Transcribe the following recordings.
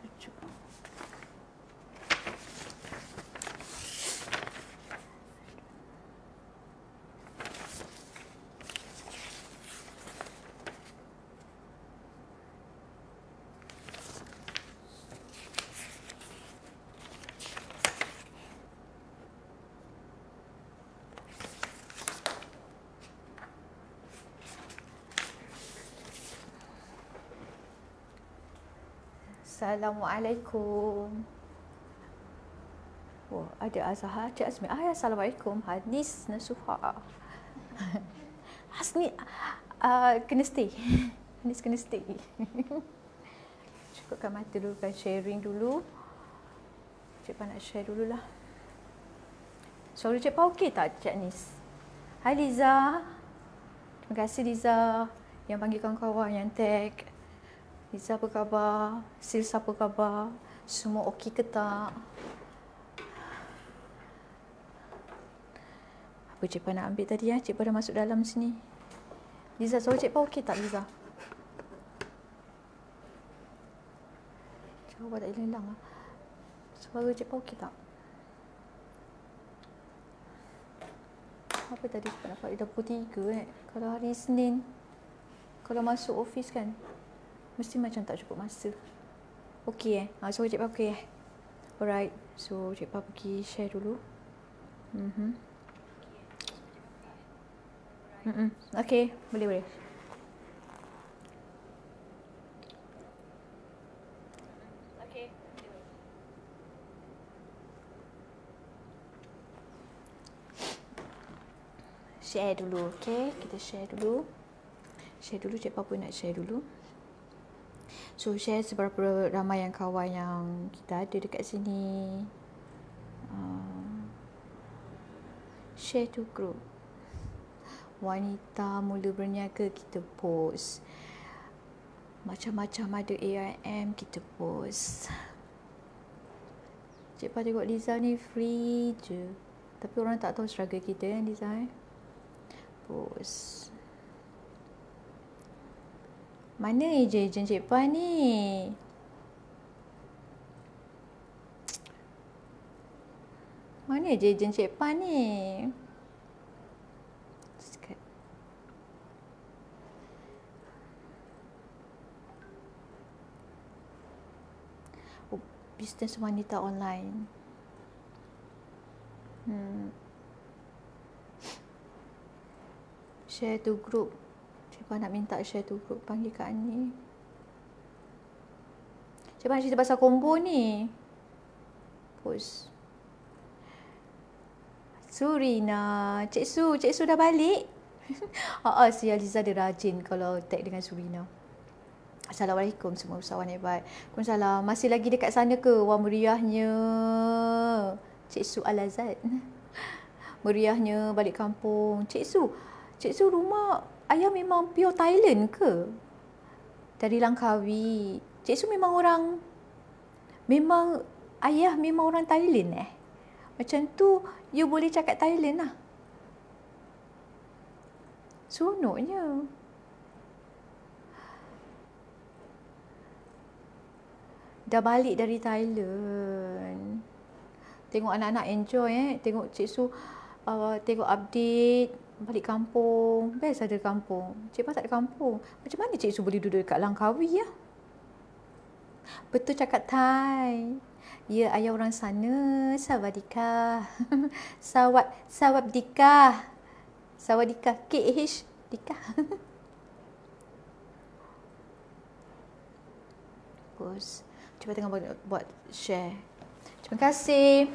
карточек Assalamualaikum. Wah, ada Azhar, ada Azmi. Ah, Assalamualaikum. Hadis Nasuha. Hasni, uh, kena stay. Hadis kena stay. Cukupkan mata dulu, kan sharing dulu. Cik Pa nak share dululah. Suara Cik Pa okey tak, Cik Anis? Hai, Liza. Terima kasih, Liza. Yang panggil kawan-kawan, yang tag. Liza apa khabar? Sils apa khabar? Semua okey ke tak? Apa Cik nak ambil tadi ya? Cik dah masuk dalam sini. Liza, suara Cik okey tak Liza? Cik tak hilang-hilang lah. Suara Cik okey tak? Apa tadi Cik nak dapat? Dah tiga eh. Kalau hari Senin, kalau masuk office kan, Mesti macam tak cukup masa Okey. eh ha, So Cik Pa okay eh Alright So Cik Pa pergi share dulu mm-hmm. Mm-mm. Okay boleh boleh share dulu okay kita share dulu share dulu cik papa nak share dulu So share seberapa ramai yang kawan yang kita ada dekat sini uh, Share to group Wanita mula berniaga kita post Macam-macam ada AIM kita post Cik Pa tengok Liza ni free je Tapi orang tak tahu struggle kita kan Liza eh Post mana ejen-ejen Cik Puan ni? Mana ejen-ejen Cik Puan ni? Oh, business wanita online. Hmm. Share to group kau nak minta share tu group panggil Kak Ani. Cik Pan cerita pasal combo ni. Post. Surina. Cik Su, Cik Su dah balik? Ah, oh, si Aliza dia rajin kalau tag dengan Surina. Assalamualaikum semua usahawan hebat. Waalaikumsalam. Masih lagi dekat sana ke wang meriahnya? Cik Su Al-Azad. Meriahnya balik kampung. Cik Su, Cik Su rumah ayah memang pure Thailand ke? Dari Langkawi. Cik Su memang orang, memang ayah memang orang Thailand eh? Macam tu, you boleh cakap Thailand lah. Sonoknya. Dah balik dari Thailand. Tengok anak-anak enjoy eh. Tengok Cik Su, uh, tengok update balik kampung. Best ada kampung. Cik Pan tak ada kampung. Macam mana Cik Su boleh duduk dekat Langkawi ya? Betul cakap Thai. Ya, ayah orang sana. Sawadika. Sawad, sawabdika. Sawadika. KH. Dika. Bos. Cuba tengah buat share. Terima kasih.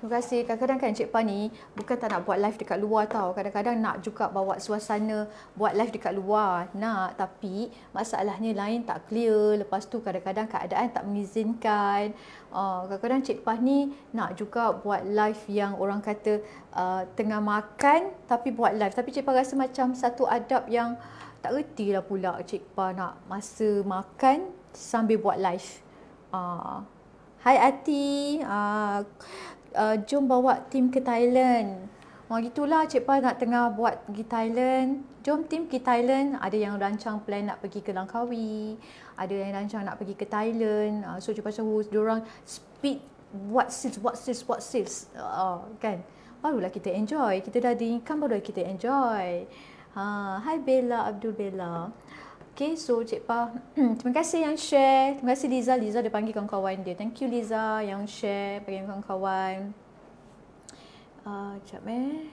Terima kasih. Kadang-kadang kan Cik Pan ni bukan tak nak buat live dekat luar tau. Kadang-kadang nak juga bawa suasana buat live dekat luar. Nak tapi masalahnya lain tak clear. Lepas tu kadang-kadang keadaan tak mengizinkan. Ah, kadang-kadang Cik Pan ni nak juga buat live yang orang kata ah, tengah makan tapi buat live. Tapi Cik Pan rasa macam satu adab yang tak reti lah pula Cik Pan nak masa makan sambil buat live. Uh, Hai Ati uh, jom bawa tim ke Thailand. Mak gitulah Cik Pa nak tengah buat pergi Thailand. Jom tim ke Thailand. Ada yang rancang plan nak pergi ke Langkawi. Ada yang rancang nak pergi ke Thailand. Uh, so Cik Pa cakap, oh, diorang speed buat sales, buat sales, buat sales. Uh, kan? Barulah kita enjoy. Kita dah ada income, barulah kita enjoy. Ha, ah, hai Bella, Abdul Bella. Okay, so Cik Pa, terima kasih yang share. Terima kasih Liza. Liza dia panggil kawan-kawan dia. Thank you Liza yang share, panggil kawan-kawan. Uh, eh.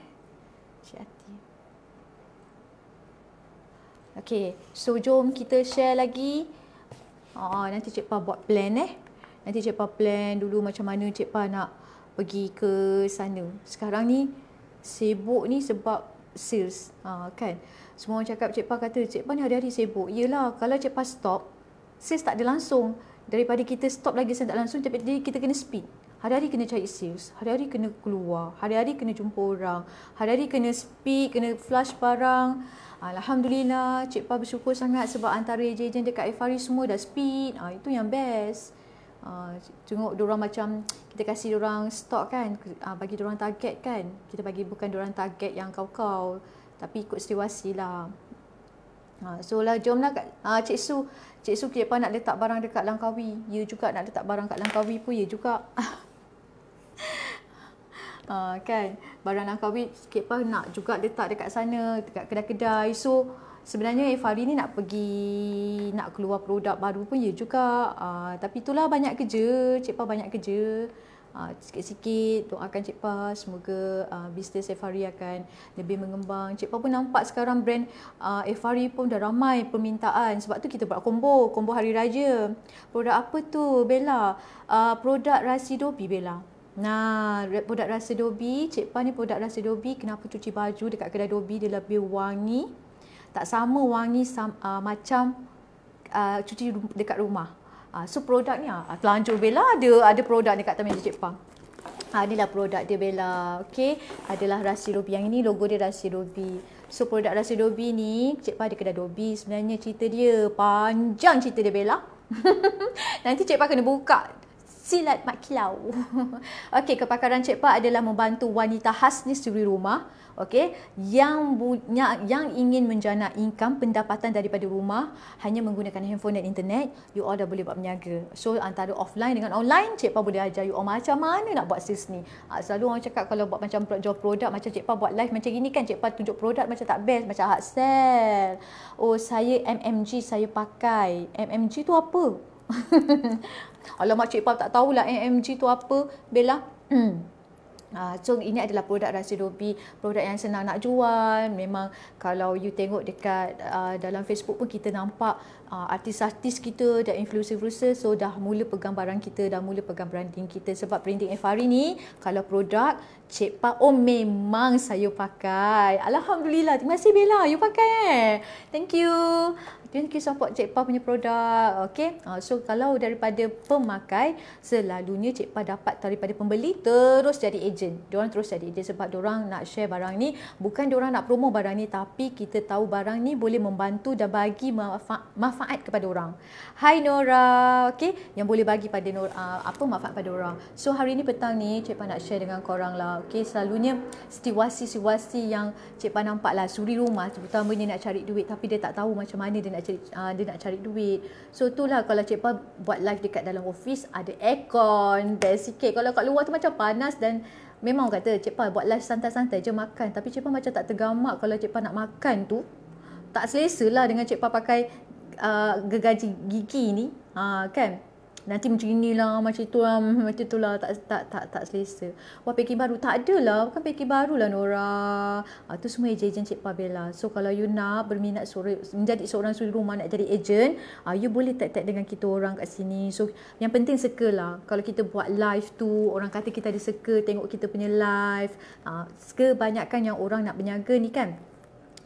Cik Ati. Okay, so jom kita share lagi. Uh, nanti Cik Pa buat plan eh. Nanti Cik Pa plan dulu macam mana Cik Pa nak pergi ke sana. Sekarang ni sibuk ni sebab sales. Uh, kan? Semua orang cakap Cik Pa kata Cik Pa ni hari-hari sibuk. Yelah kalau Cik Pa stop, sales tak ada langsung. Daripada kita stop lagi sales tak langsung, tapi jadi kita kena speed. Hari-hari kena cari sales, hari-hari kena keluar, hari-hari kena jumpa orang, hari-hari kena speed, kena flash barang. Alhamdulillah, Cik Pa bersyukur sangat sebab antara ejen-ejen dekat Efari semua dah speed. Ah, itu yang best. Uh, tengok diorang macam kita kasi diorang stok kan uh, bagi diorang target kan kita bagi bukan diorang target yang kau-kau tapi ikut situasi lah. Ha, so lah jomlah kat, ha, Cik Su, Cik Su kira nak letak barang dekat Langkawi. Ya juga nak letak barang kat Langkawi pun ya juga. ha, kan, barang Langkawi sikit pun nak juga letak dekat sana, dekat kedai-kedai. So sebenarnya Ifari ni nak pergi, nak keluar produk baru pun ya juga. Ha, tapi itulah banyak kerja, Cik Pah banyak kerja. Ah, sikit-sikit doakan Cik Pa semoga ah, bisnes Efari akan lebih mengembang. Cik Pa pun nampak sekarang brand uh, ah, Efari pun dah ramai permintaan sebab tu kita buat kombo combo hari raya. Produk apa tu Bella? produk rasi dobi Bella. Nah, produk rasa dobi, Cik Pa ni produk rasa dobi, kenapa cuci baju dekat kedai dobi dia lebih wangi? Tak sama wangi sam, macam cuci dekat rumah. Ah so produk ni ah, ah telanjur Bella ada ada produk ni kat Taman Cicit Pang. Ha, ah, inilah produk dia Bella. Okey, adalah rasi Dobi. Yang ini logo dia rasi Dobi. So produk rasi Dobi ni, Cik Pak ada kedai Dobi. Sebenarnya cerita dia panjang cerita dia Bella. Nanti Cik Pak kena buka silat mat kilau. Okey, kepakaran Cik Pak adalah membantu wanita khas ni suri rumah. Okey, yang, punya, yang ingin menjana income pendapatan daripada rumah hanya menggunakan handphone dan internet, you all dah boleh buat berniaga. So antara offline dengan online, Cik Pak boleh ajar you all oh, macam mana nak buat sales ni. Ah, selalu orang cakap kalau buat macam jual produk macam Cik Pak buat live macam gini kan, Cik Pak tunjuk produk macam tak best, macam hard sell. Oh, saya MMG saya pakai. MMG tu apa? Kalau makcik Ipah tak tahulah AMG tu apa, Bella. Hmm. Ah, so ini adalah produk rahsia Dobi Produk yang senang nak jual Memang kalau you tengok dekat uh, Dalam Facebook pun kita nampak uh, artis-artis kita dan influencer-influencer so dah mula barang kita dah mula pegang branding kita sebab branding FRI ni kalau produk Cik Pak oh memang saya pakai Alhamdulillah terima kasih Bella you pakai eh thank you thank you support Cik Pak punya produk okay uh, so kalau daripada pemakai selalunya Cik Pak dapat daripada pembeli terus jadi agent diorang terus jadi agent sebab diorang nak share barang ni bukan diorang nak promo barang ni tapi kita tahu barang ni boleh membantu dan bagi manfaat manfaat kepada orang. Hai Nora, okey, yang boleh bagi pada Nora uh, apa manfaat pada orang. So hari ni petang ni Cik Pan nak share dengan korang lah. Okey, selalunya situasi-situasi yang Cik Pan nampak lah suri rumah terutamanya nak cari duit tapi dia tak tahu macam mana dia nak cari uh, dia nak cari duit. So itulah kalau Cik Pan buat live dekat dalam office ada aircon, best sikit. Kalau kat luar tu macam panas dan Memang orang kata Cik Pan buat live santai-santai je makan Tapi Cik Pan macam tak tergamak kalau Cik Pan nak makan tu tak selesa lah dengan Cik Pa pakai Uh, gergaji gigi ni ha kan nanti macam inilah macam tu lah macam tu lah tak tak tak tak selesa wah pekin baru tak ada lah bukan pekin baru lah Nora ha, tu semua ejen-ejen Cik Pabella so kalau you nak berminat suri, menjadi seorang suri rumah nak jadi ejen ha, you boleh tag-tag dengan kita orang kat sini so yang penting circle lah kalau kita buat live tu orang kata kita ada circle tengok kita punya live ha, ah, banyakkan yang orang nak berniaga ni kan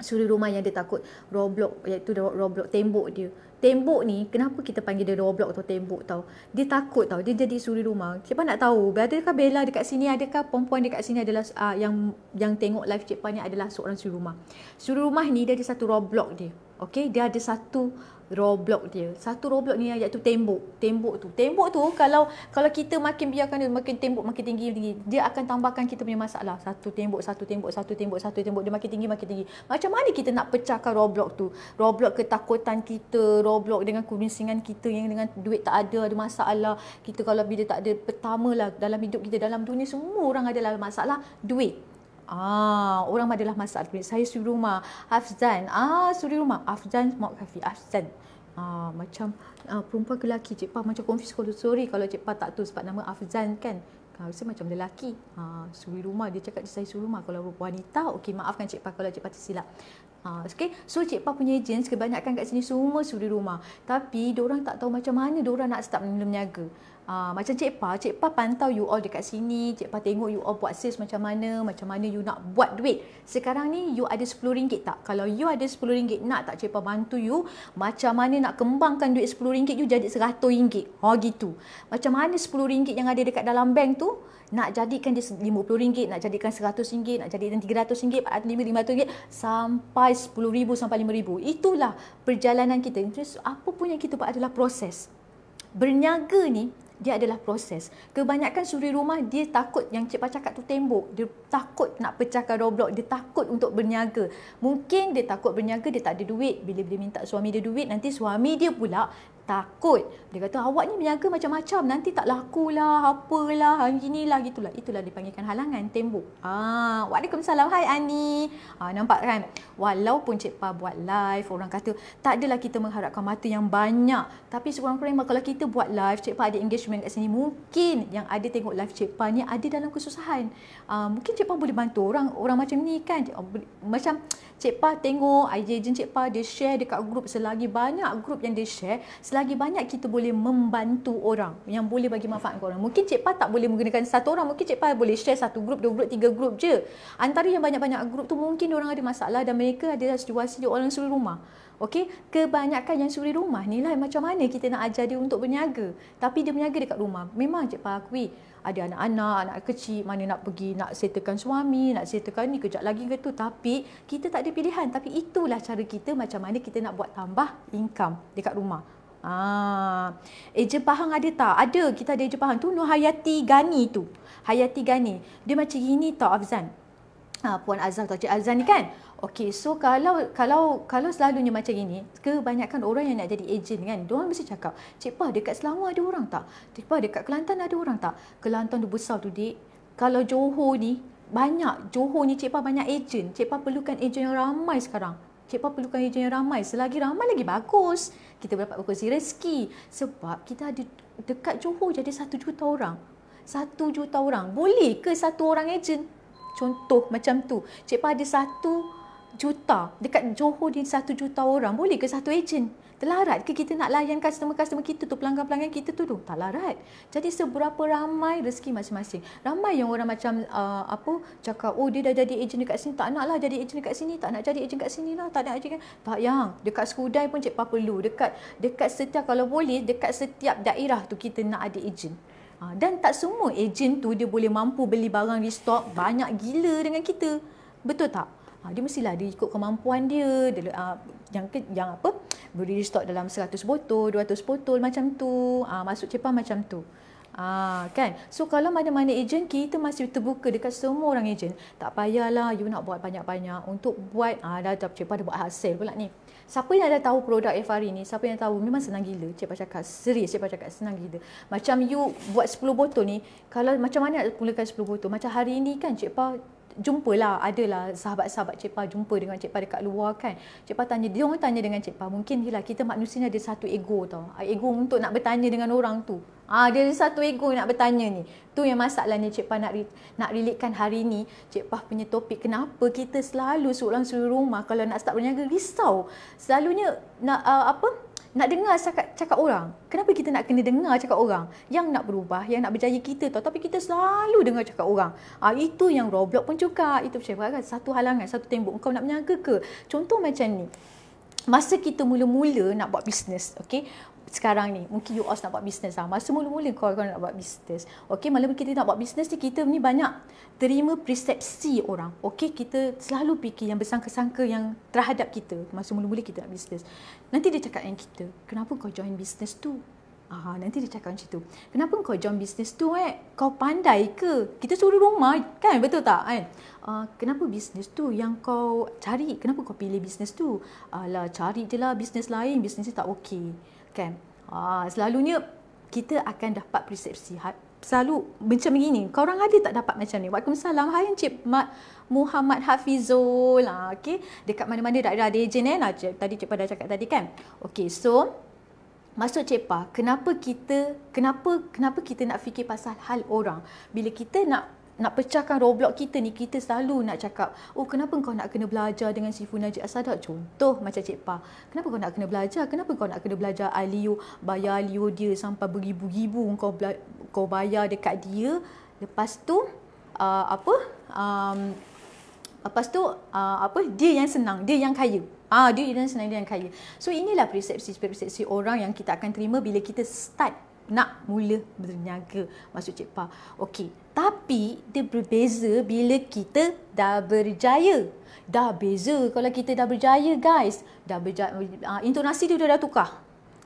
suri rumah yang dia takut roblox iaitu roblox tembok dia tembok ni kenapa kita panggil dia roblox atau tembok tau dia takut tau dia jadi suri rumah siapa nak tahu adakah Bella dekat sini adakah perempuan dekat sini adalah uh, yang yang tengok live cik Pan adalah seorang suri rumah suri rumah ni dia ada satu roblox dia okey dia ada satu roblox dia. Satu roblox ni iaitu tembok. Tembok tu. Tembok tu kalau kalau kita makin biarkan dia makin tembok makin tinggi tinggi, dia akan tambahkan kita punya masalah. Satu tembok, satu tembok, satu tembok, satu tembok dia makin tinggi makin tinggi. Macam mana kita nak pecahkan roblox tu? Roblox ketakutan kita, roblox dengan kebisingan kita yang dengan duit tak ada, ada masalah. Kita kalau bila tak ada pertama lah dalam hidup kita, dalam dunia semua orang ada lah masalah duit. Ah, orang madalah masalah duit. Saya suri rumah. Afzan. Ah, suri rumah. Afzan, mak kafi. Afzan. Ah, macam ah, perempuan ke lelaki. Cik Pah macam confused kalau sorry kalau Cik Pah tak tahu sebab nama Afzan kan. Kau ah, rasa macam lelaki. Ah, suri rumah. Dia cakap saya suri rumah. Kalau perempuan wanita, okey maafkan Cik Pah kalau Cik Pah tersilap. Ah, okay. So Cik Pah punya agents kebanyakan kat sini semua suri rumah. Tapi orang tak tahu macam mana orang nak start meniaga. Men- Uh, macam Cik Pa, Cik Pa pantau you all dekat sini, Cik Pa tengok you all buat sales macam mana, macam mana you nak buat duit. Sekarang ni you ada RM10 tak? Kalau you ada RM10 nak tak Cik Pa bantu you macam mana nak kembangkan duit RM10 you jadi RM100. Ha gitu. Macam mana RM10 yang ada dekat dalam bank tu nak jadikan dia RM50, nak jadikan RM100, nak jadikan RM300, RM400, RM500 sampai RM10,000 sampai RM5,000. Itulah perjalanan kita. Terus apa pun yang kita buat adalah proses. Berniaga ni dia adalah proses. Kebanyakan suri rumah dia takut yang cik cakap tu tembok, dia takut nak pecahkan roadblock, dia takut untuk berniaga. Mungkin dia takut berniaga dia tak ada duit. Bila dia minta suami dia duit nanti suami dia pula takut. Dia kata awak ni berniaga macam-macam nanti tak laku lah, apalah, hari ni lah, gitulah. Itulah dipanggilkan halangan tembok. Ah, Waalaikumsalam. Hai Ani. Ah, nampak kan? Walaupun Cik Pa buat live, orang kata tak adalah kita mengharapkan mata yang banyak. Tapi sekurang-kurangnya kalau kita buat live, Cik Pa ada engagement kat sini. Mungkin yang ada tengok live Cik Pa ni ada dalam kesusahan. Ah, mungkin Cik Pa boleh bantu orang orang macam ni kan? Cik, oh, macam Cik Pa tengok idea je Cik Pa dia share dekat grup selagi banyak grup yang dia share selagi banyak kita boleh membantu orang yang boleh bagi manfaat kepada orang. Mungkin Cik Pa tak boleh menggunakan satu orang, mungkin Cik Pa boleh share satu grup, dua grup, tiga grup je. Antara yang banyak-banyak grup tu mungkin orang ada masalah dan mereka ada situasi di orang suri rumah. Okey, kebanyakan yang suri rumah ni lah macam mana kita nak ajar dia untuk berniaga. Tapi dia berniaga dekat rumah. Memang Cik Pa akui ada anak-anak, anak kecil, mana nak pergi nak setelkan suami, nak setelkan ni kejap lagi ke tu. Tapi kita tak ada pilihan. Tapi itulah cara kita macam mana kita nak buat tambah income dekat rumah. Ah, ha. eh, Eja Pahang ada tak? Ada, kita ada Eja Pahang tu Nur Hayati Gani tu Hayati Gani Dia macam gini tau Afzan ah, Puan Azhar tau Cik Azhar ni kan Okey, so kalau kalau kalau selalunya macam ini, kebanyakan orang yang nak jadi ejen kan, diorang mesti cakap, Cik Pah, dekat Selangor ada orang tak? Cik Pah, dekat Kelantan ada orang tak? Kelantan tu besar tu, dek. Kalau Johor ni, banyak. Johor ni, Cik Pah banyak ejen. Cik Pah perlukan ejen yang ramai sekarang. Cik Pah perlukan ejen yang ramai. Selagi ramai, lagi bagus. Kita dapat berkongsi rezeki. Sebab kita ada dekat Johor jadi satu juta orang. Satu juta orang. Boleh ke satu orang ejen? Contoh macam tu. Cik Pah ada satu juta dekat Johor di satu juta orang boleh ke satu ejen terlarat ke kita nak layan customer-customer kita tu pelanggan-pelanggan kita tu tu tak larat jadi seberapa ramai rezeki masing-masing ramai yang orang macam uh, apa cakap oh dia dah jadi ejen dekat sini tak nak lah jadi ejen dekat sini tak nak jadi ejen dekat sini lah tak nak ejen tak yang dekat skudai pun cik pa perlu dekat dekat setiap kalau boleh dekat setiap daerah tu kita nak ada ejen uh, ha, dan tak semua ejen tu dia boleh mampu beli barang restock banyak gila dengan kita betul tak ha, dia mestilah dia ikut kemampuan dia, dia ha, yang yang apa beri stok dalam 100 botol 200 botol macam tu ha, masuk cepat macam tu Ah kan. So kalau mana-mana ejen kita masih terbuka dekat semua orang ejen. Tak payahlah you nak buat banyak-banyak untuk buat ah dah tak cepat dah buat hasil pula ni. Siapa yang ada tahu produk FRI e ni? Siapa yang tahu memang senang gila. Cepat cakap serius cepat cakap senang gila. Macam you buat 10 botol ni, kalau macam mana nak mulakan 10 botol? Macam hari ni kan cepat jumpalah adalah sahabat-sahabat Cik Pa jumpa dengan Cik Pa dekat luar kan. Cik Pa tanya, dia orang tanya dengan Cik Pa, mungkin lah kita manusia ni ada satu ego tau. Ah, ego untuk nak bertanya dengan orang tu. Ah, dia ada satu ego nak bertanya ni. Tu yang masalahnya Cik Pa nak nak relatekan hari ni Cik Pa punya topik kenapa kita selalu seorang suruh rumah kalau nak start berniaga risau. Selalunya nak uh, apa? nak dengar cakap cakap orang. Kenapa kita nak kena dengar cakap orang? Yang nak berubah, yang nak berjaya kita tau. Tapi kita selalu dengar cakap orang. Ha, itu yang roblox pun juga. Itu macam mana kan? Satu halangan, satu tembok. Kau nak menyaga ke? Contoh macam ni. Masa kita mula-mula nak buat bisnes, okay? sekarang ni mungkin you all nak buat bisnes lah masa mula-mula kau orang nak buat bisnes okey mula kita nak buat bisnes ni kita ni banyak terima persepsi orang okey kita selalu fikir yang bersangka-sangka yang terhadap kita masa mula-mula kita nak bisnes nanti dia cakap yang kita kenapa kau join bisnes tu Aha, nanti dia cakap macam tu. Kenapa kau join bisnes tu eh? Kau pandai ke? Kita suruh rumah kan? Betul tak? Eh? Uh, kenapa bisnes tu yang kau cari? Kenapa kau pilih bisnes tu? Alah, cari je lah bisnes lain. Bisnes ni tak okey kan ah selalunya kita akan dapat persepsi selalu macam begini kau orang ada tak dapat macam ni waalaikumsalam hai encik mak Muhammad Hafizul ah, okey dekat mana-mana daerah dejen eh lah, cik. tadi cik pada cakap tadi kan Okay, so Maksud cepa, kenapa kita kenapa kenapa kita nak fikir pasal hal orang bila kita nak nak pecahkan roadblock kita ni kita selalu nak cakap oh kenapa kau nak kena belajar dengan sifu Najib Asadak contoh macam Cik Pa kenapa kau nak kena belajar kenapa kau nak kena belajar Aliyo bayar Aliyo dia sampai beribu-ribu kau kau bayar dekat dia lepas tu uh, apa um, lepas tu uh, apa dia yang senang dia yang kaya Ah, dia yang senang dia yang kaya. So inilah persepsi-persepsi orang yang kita akan terima bila kita start nak mula berniaga masuk Cik Pa. Okey, tapi dia berbeza bila kita dah berjaya. Dah beza kalau kita dah berjaya guys. Dah berjaya, ah, intonasi tu dia dah tukar.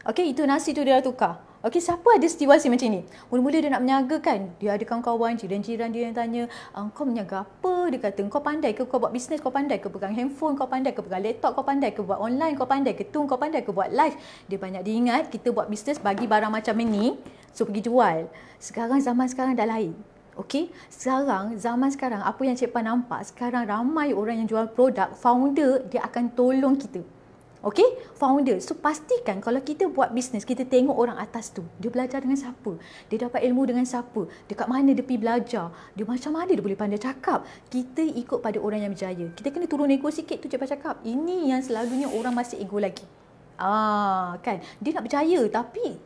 Okey, intonasi tu dia dah tukar. Okey, siapa ada situasi macam ni? Mula-mula dia nak meniaga kan? Dia ada kawan-kawan, jiran-jiran dia yang tanya, ah, kau meniaga apa? Dia kata, kau pandai ke kau buat bisnes? Kau pandai ke pegang handphone? Kau pandai ke pegang laptop? Kau pandai ke buat online? Kau pandai ke tu? Kau pandai ke buat live? Dia banyak diingat, kita buat bisnes bagi barang macam ini, so pergi jual. Sekarang, zaman sekarang dah lain. Okey, sekarang zaman sekarang apa yang Cik Pan nampak sekarang ramai orang yang jual produk founder dia akan tolong kita. Okay, founder. So pastikan kalau kita buat bisnes, kita tengok orang atas tu. Dia belajar dengan siapa? Dia dapat ilmu dengan siapa? Dekat mana dia pergi belajar? Dia macam mana dia boleh pandai cakap? Kita ikut pada orang yang berjaya. Kita kena turun ego sikit tu cepat cakap. Ini yang selalunya orang masih ego lagi. Ah, kan? Dia nak berjaya tapi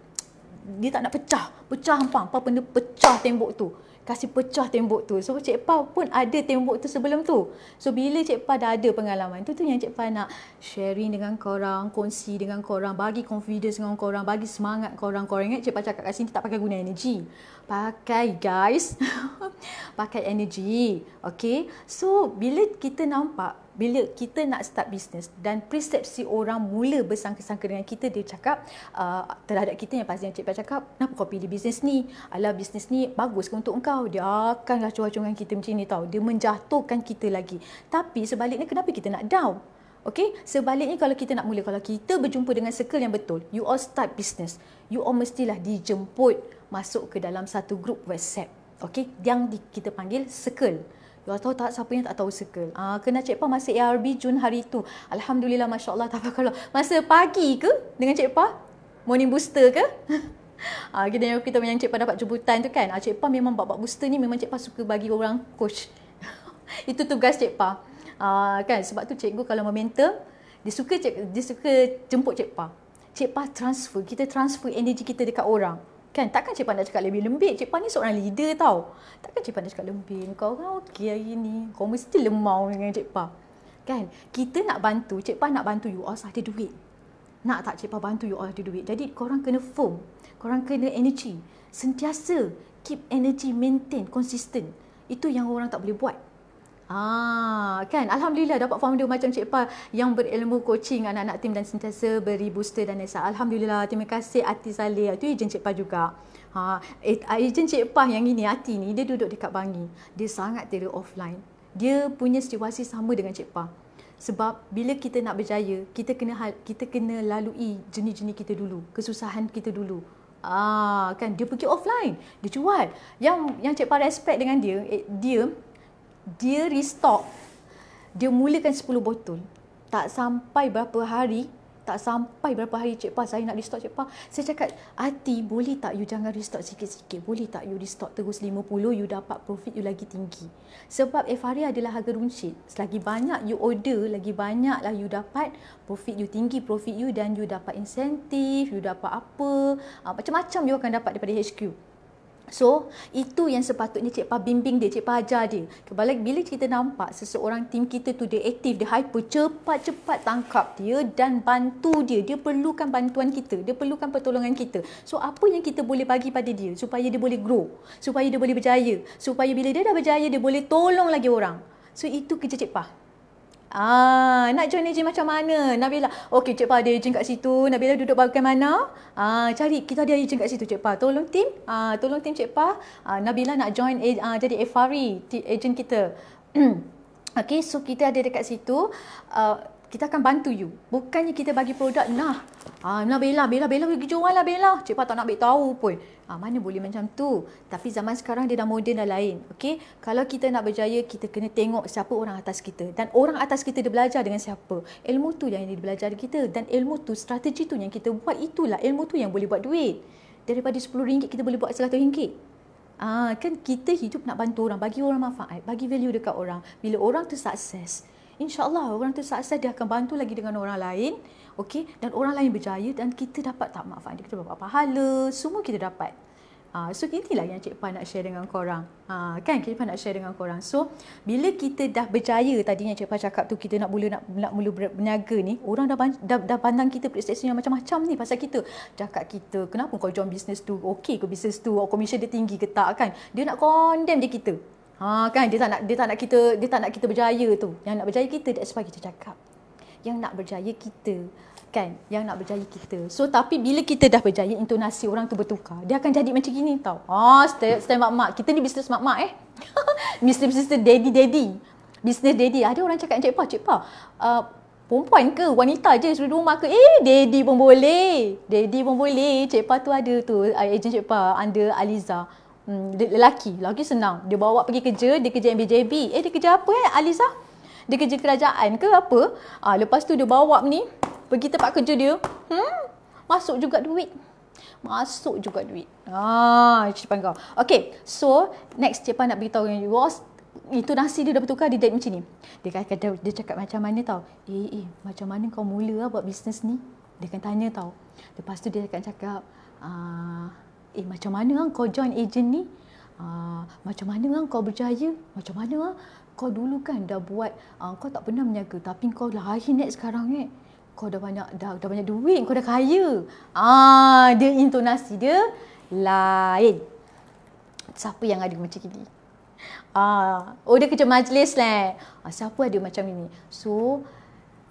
dia tak nak pecah. Pecah hampang. Apa benda pecah tembok tu kasi pecah tembok tu. So Cik Pa pun ada tembok tu sebelum tu. So bila Cik Pa dah ada pengalaman tu, tu yang Cik Pa nak sharing dengan korang, kongsi dengan korang, bagi confidence dengan korang, bagi semangat korang. Korang ingat Cik Pa cakap kat sini tak pakai guna energy, Pakai guys. pakai energy, Okay. So bila kita nampak bila kita nak start bisnes dan persepsi orang mula bersangka-sangka dengan kita dia cakap uh, terhadap kita yang pasti yang cik Pai cakap kenapa kau pilih bisnes ni ala bisnes ni bagus ke untuk engkau dia akan racu-racu dengan kita macam ni tau dia menjatuhkan kita lagi tapi sebaliknya kenapa kita nak down Okay, sebaliknya kalau kita nak mula, kalau kita berjumpa dengan circle yang betul, you all start bisnes, you all mestilah dijemput masuk ke dalam satu group WhatsApp. Okay, yang kita panggil circle. Kalau tahu tak siapa yang tak tahu circle. Ah kena Cik Pa masuk ARB Jun hari tu. Alhamdulillah masya-Allah tabarakallah. Masa pagi ke dengan Cik Pa? Morning booster ke? Ah kita yang kita yang Cik Pa dapat jemputan tu kan. Ah Cik Pa memang bab-bab booster ni memang Cik suka bagi orang coach. Itu tugas Cik Pa. Ah kan sebab tu cikgu kalau momentum dia suka cik, dia suka jemput Cik Pa. transfer, kita transfer energi kita dekat orang. Kan, takkan Cik Pan cakap lebih-lembik. Cik Pan ni seorang leader tau. Takkan Cik Pan cakap lebih. Kau kan okey hari ni. Kau mesti lemau dengan Cik Pan. Kan, kita nak bantu. Cik Pan nak bantu you all ada duit. Nak tak Cik Pan bantu you all ada duit. Jadi, korang kena firm. Korang kena energy. Sentiasa keep energy maintain, consistent. Itu yang orang tak boleh buat. Ah, kan. Alhamdulillah dapat founder macam Cik Pa yang berilmu coaching anak-anak tim dan sentiasa beri booster dan nasihat. Alhamdulillah. Terima kasih Ati Saleh. Itu ejen Cik Pa juga. Ha, eh, ah, ejen Cik Pa yang ini, Ati ni, dia duduk dekat Bangi. Dia sangat teri offline. Dia punya situasi sama dengan Cik Pa. Sebab bila kita nak berjaya, kita kena kita kena lalui jenis-jenis kita dulu, kesusahan kita dulu. Ah, kan dia pergi offline, dia cuat. Yang yang Cik Pa respect dengan dia, eh, dia dia restock. Dia mulakan 10 botol. Tak sampai berapa hari, tak sampai berapa hari Cik Pa saya nak restock Cik Pa. Saya cakap, hati boleh tak you jangan restock sikit-sikit? Boleh tak you restock terus 50, you dapat profit you lagi tinggi? Sebab FRA adalah harga runcit. Selagi banyak you order, lagi banyaklah you dapat profit you tinggi, profit you dan you dapat insentif, you dapat apa, ah, macam-macam you akan dapat daripada HQ. So, itu yang sepatutnya cikpa bimbing dia, cikpa ajar dia. Kebalik bila kita nampak seseorang tim kita tu dia aktif, dia hyper, cepat-cepat tangkap dia dan bantu dia. Dia perlukan bantuan kita, dia perlukan pertolongan kita. So, apa yang kita boleh bagi pada dia supaya dia boleh grow, supaya dia boleh berjaya, supaya bila dia dah berjaya dia boleh tolong lagi orang. So, itu kerja cikpa. Ah, nak join agent macam mana? Nabila, okey Cik Pa ada agent kat situ. Nabila duduk bagaimana? Ah, cari kita ada agent kat situ Cik Pa. Tolong tim. Ah, tolong tim Cik Pa. Ah, Nabila nak join ah, jadi FRE agent kita. okey, so kita ada dekat situ. Ah, kita akan bantu you. Bukannya kita bagi produk nah. Ah, Nabila, Bella, Bella pergi jual lah Bella. Cik Pa tak nak bagi tahu pun. Ha, mana boleh macam tu? Tapi zaman sekarang dia dah moden dah lain. Okey? Kalau kita nak berjaya, kita kena tengok siapa orang atas kita dan orang atas kita dia belajar dengan siapa. Ilmu tu yang dia belajar kita dan ilmu tu strategi tu yang kita buat itulah ilmu tu yang boleh buat duit. Daripada RM10 kita boleh buat RM100. Ah, kan kita hidup nak bantu orang, bagi orang manfaat, bagi value dekat orang. Bila orang tu sukses, insya-Allah orang tu sukses dia akan bantu lagi dengan orang lain okey dan orang lain berjaya dan kita dapat tak manfaat dia kita dapat pahala semua kita dapat Uh, so inilah yang Cik Pan nak share dengan korang uh, Kan Cik Pan nak share dengan korang So bila kita dah berjaya tadi yang Cik Pan cakap tu Kita nak mula nak, nak mula berniaga ni Orang dah, dah, dah pandang kita perspektif yang macam-macam ni Pasal kita cakap kita Kenapa kau join bisnes tu Okay ke bisnes tu Komisen dia tinggi ke tak kan Dia nak condemn dia kita Ha kan dia tak nak dia tak nak kita dia tak nak kita berjaya tu. Yang nak berjaya kita that's why kita cakap. Yang nak berjaya kita kan yang nak berjaya kita. So tapi bila kita dah berjaya intonasi orang tu bertukar. Dia akan jadi macam gini tau. Oh, stay stay mak mak. Kita ni bisnes mak mak eh. Mister sister daddy daddy. Bisnes daddy. Ada orang cakap cik pa cik pa. Uh, perempuan ke wanita je suruh rumah ke eh daddy pun boleh. Daddy pun boleh. Cik pa tu ada tu. Uh, agent cik pa under Aliza. Hmm, lelaki, lelaki senang. Dia bawa pergi kerja, dia kerja MBJB. Eh, dia kerja apa eh, Aliza? Dia kerja kerajaan ke apa? Ah, lepas tu dia bawa ni pergi tempat kerja dia. Hmm? Masuk juga duit. Masuk juga duit. Ah, cepat kau. Okay, so next cepat nak beritahu yang you was itu nasi dia dah bertukar dia dah macam ni. Dia kata dia, dia cakap macam mana tau. Eh, eh, macam mana kau mula lah buat bisnes ni? Dia akan tanya tau. Lepas tu dia akan cakap, ah, eh, macam mana lah kau join ejen ni? Aa, ah, macam mana lah kau berjaya? Macam mana ah, kau dulu kan dah buat uh, kau tak pernah meniaga tapi kau lahir net sekarang eh kau dah banyak dah, dah banyak duit kau dah kaya ah dia intonasi dia lain siapa yang ada macam gini ah oh dia kerja majlis lah ah, siapa ada macam ini so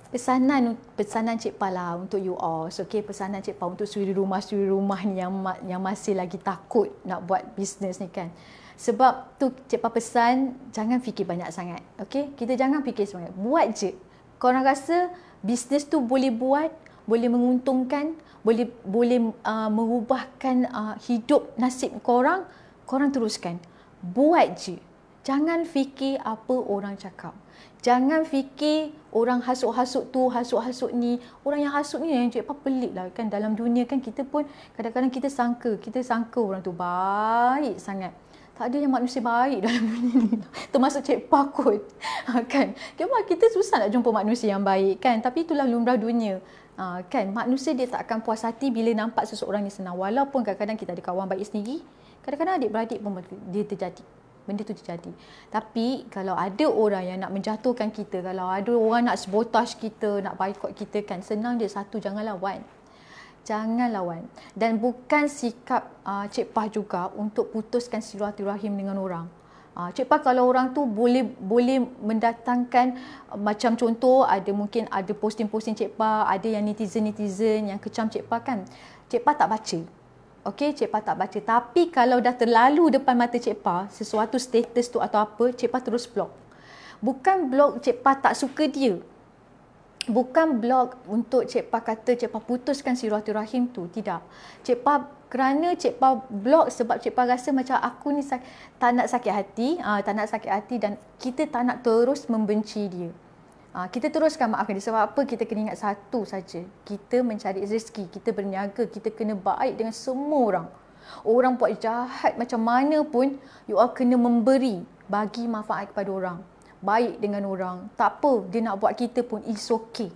pesanan pesanan cik pa lah untuk you all so okay pesanan cik pa untuk suri rumah suri rumah ni yang yang masih lagi takut nak buat bisnes ni kan sebab tu Cik Pa pesan, jangan fikir banyak sangat. Okay? Kita jangan fikir sangat. Buat je. Korang rasa bisnes tu boleh buat, boleh menguntungkan, boleh boleh uh, mengubahkan uh, hidup nasib korang, korang teruskan. Buat je. Jangan fikir apa orang cakap. Jangan fikir orang hasut-hasut tu, hasut-hasut ni. Orang yang hasut ni yang cik apa pelik lah kan. Dalam dunia kan kita pun kadang-kadang kita sangka. Kita sangka orang tu baik sangat tak ada yang manusia baik dalam dunia ni. Termasuk Cik Pakut. Ah, kan? Kenapa kita susah nak jumpa manusia yang baik kan? Tapi itulah lumrah dunia. Ha, kan? Manusia dia tak akan puas hati bila nampak seseorang ni senang. Walaupun kadang-kadang kita ada kawan baik sendiri. Kadang-kadang adik-beradik pun dia terjadi. Benda tu terjadi. Tapi kalau ada orang yang nak menjatuhkan kita. Kalau ada orang nak sebotaj kita, nak baikot kita kan. Senang dia satu, janganlah one jangan lawan dan bukan sikap uh, Cik Pah juga untuk putuskan silaturahim dengan orang. Uh, Cik Pah kalau orang tu boleh boleh mendatangkan uh, macam contoh ada mungkin ada posting-posting Cik Pah, ada yang netizen-netizen yang kecam Cik Pah kan. Cik Pah tak baca. Okey, Cik Pah tak baca. Tapi kalau dah terlalu depan mata Cik Pah, sesuatu status tu atau apa, Cik Pah terus blok. Bukan blok Cik Pah tak suka dia bukan blog untuk Cik Pa kata Cik Pa putuskan silaturahim tu. Tidak. Cik Pa kerana Cik Pa blog sebab Cik Pa rasa macam aku ni sak- tak nak sakit hati, uh, tak nak sakit hati dan kita tak nak terus membenci dia. Uh, kita teruskan maafkan dia. Sebab apa kita kena ingat satu saja. Kita mencari rezeki, kita berniaga, kita kena baik dengan semua orang. Orang buat jahat macam mana pun, you all kena memberi bagi manfaat kepada orang baik dengan orang. Tak apa dia nak buat kita pun it's okay.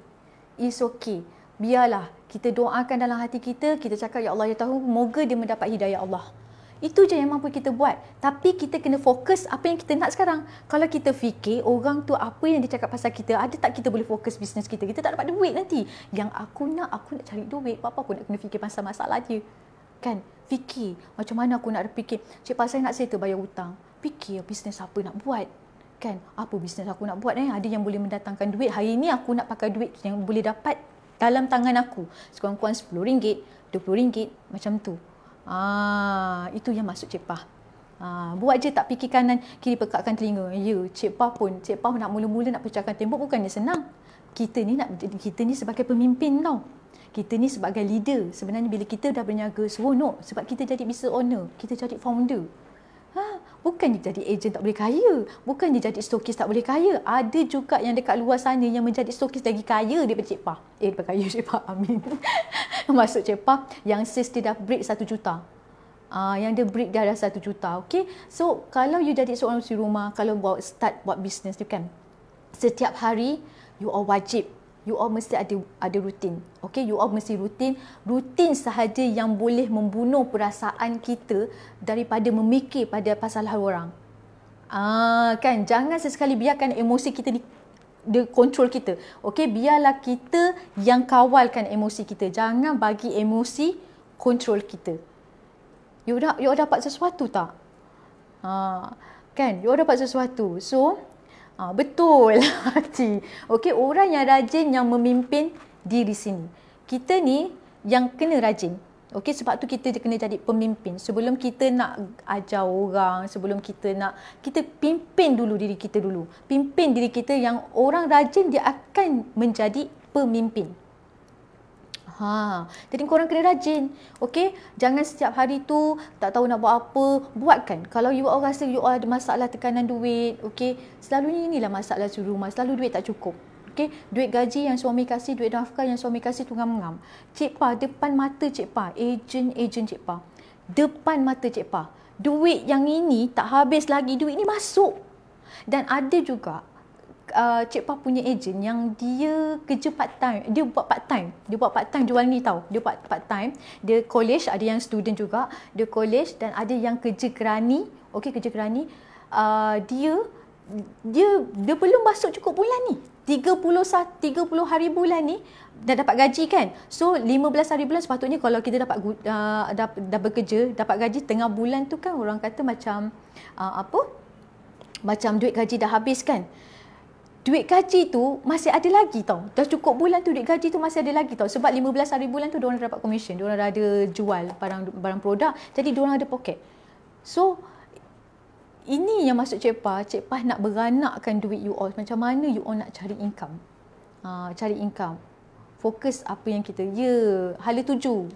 It's okay. Biarlah kita doakan dalam hati kita, kita cakap ya Allah ya tahu moga dia mendapat hidayah Allah. Itu je yang mampu kita buat. Tapi kita kena fokus apa yang kita nak sekarang. Kalau kita fikir orang tu apa yang dia cakap pasal kita, ada tak kita boleh fokus bisnes kita? Kita tak dapat duit nanti. Yang aku nak, aku nak cari duit. Apa-apa aku nak kena fikir pasal masalah dia. Kan? Fikir. Macam mana aku nak fikir. Cik saya nak settle bayar hutang. Fikir bisnes apa nak buat kan apa bisnes aku nak buat eh ada yang boleh mendatangkan duit hari ini aku nak pakai duit yang boleh dapat dalam tangan aku sekurang-kurang RM10 RM20 macam tu ah itu yang masuk cepah Ha, ah, buat je tak fikir kanan kiri pekatkan telinga. Ya, Cik Pah pun. Cik Pah nak mula-mula nak pecahkan tembok bukannya senang. Kita ni nak kita ni sebagai pemimpin tau. Kita ni sebagai leader. Sebenarnya bila kita dah berniaga, seronok. Sebab kita jadi business owner. Kita jadi founder. Ha, bukannya jadi ejen tak boleh kaya bukannya jadi stokis tak boleh kaya ada juga yang dekat luar sana yang menjadi stokis lagi kaya daripada Cik Pah eh daripada kaya Cik Pah amin maksud Cik Pah yang sis dia dah break satu juta Uh, yang dia break dah dah satu juta Okay, so kalau you jadi seorang si rumah kalau buat start buat bisnes you kan setiap hari you are wajib you all mesti ada ada rutin. Okay, you all mesti rutin. Rutin sahaja yang boleh membunuh perasaan kita daripada memikir pada pasal hal orang. Ah, kan, jangan sesekali biarkan emosi kita ni dia kontrol kita. Okay, biarlah kita yang kawalkan emosi kita. Jangan bagi emosi kontrol kita. You dah, you dapat sesuatu tak? Ha, kan, you dapat sesuatu. So, Ha, betul, hati. Okey, orang yang rajin yang memimpin diri sini. Kita ni yang kena rajin. Okey, sebab tu kita kena jadi pemimpin. Sebelum kita nak ajar orang, sebelum kita nak, kita pimpin dulu diri kita dulu. Pimpin diri kita yang orang rajin dia akan menjadi pemimpin. Ha, jadi korang kena rajin. Okey, jangan setiap hari tu tak tahu nak buat apa, buatkan. Kalau you all rasa you all ada masalah tekanan duit, okey, selalunya inilah masalah di rumah, selalu duit tak cukup. Okey, duit gaji yang suami kasih, duit nafkah yang suami kasih tu ngam-ngam. Cik Pa, depan mata Cik Pa, ejen ejen Cik Pa. Depan mata Cik Pa. Duit yang ini tak habis lagi, duit ini masuk. Dan ada juga uh, Cik Pah punya ejen yang dia kerja part time. Dia buat part time. Dia buat part time jual ni tau. Dia buat part time. Dia college, ada yang student juga. Dia college dan ada yang kerja kerani. Okey, kerja kerani. Uh, dia dia dia belum masuk cukup bulan ni. 30 30 hari bulan ni dah dapat gaji kan. So 15 hari bulan sepatutnya kalau kita dapat uh, dah, dah bekerja, dapat gaji tengah bulan tu kan orang kata macam uh, apa? Macam duit gaji dah habis kan. Uh, duit gaji tu masih ada lagi tau. Dah cukup bulan tu duit gaji tu masih ada lagi tau. Sebab 15 hari bulan tu diorang dapat komisen. Diorang dah ada jual barang barang produk. Jadi diorang ada poket. So, ini yang masuk Cik Pah. Cik Pah nak beranakkan duit you all. Macam mana you all nak cari income? Uh, cari income. Fokus apa yang kita... Ya, yeah, hala tuju.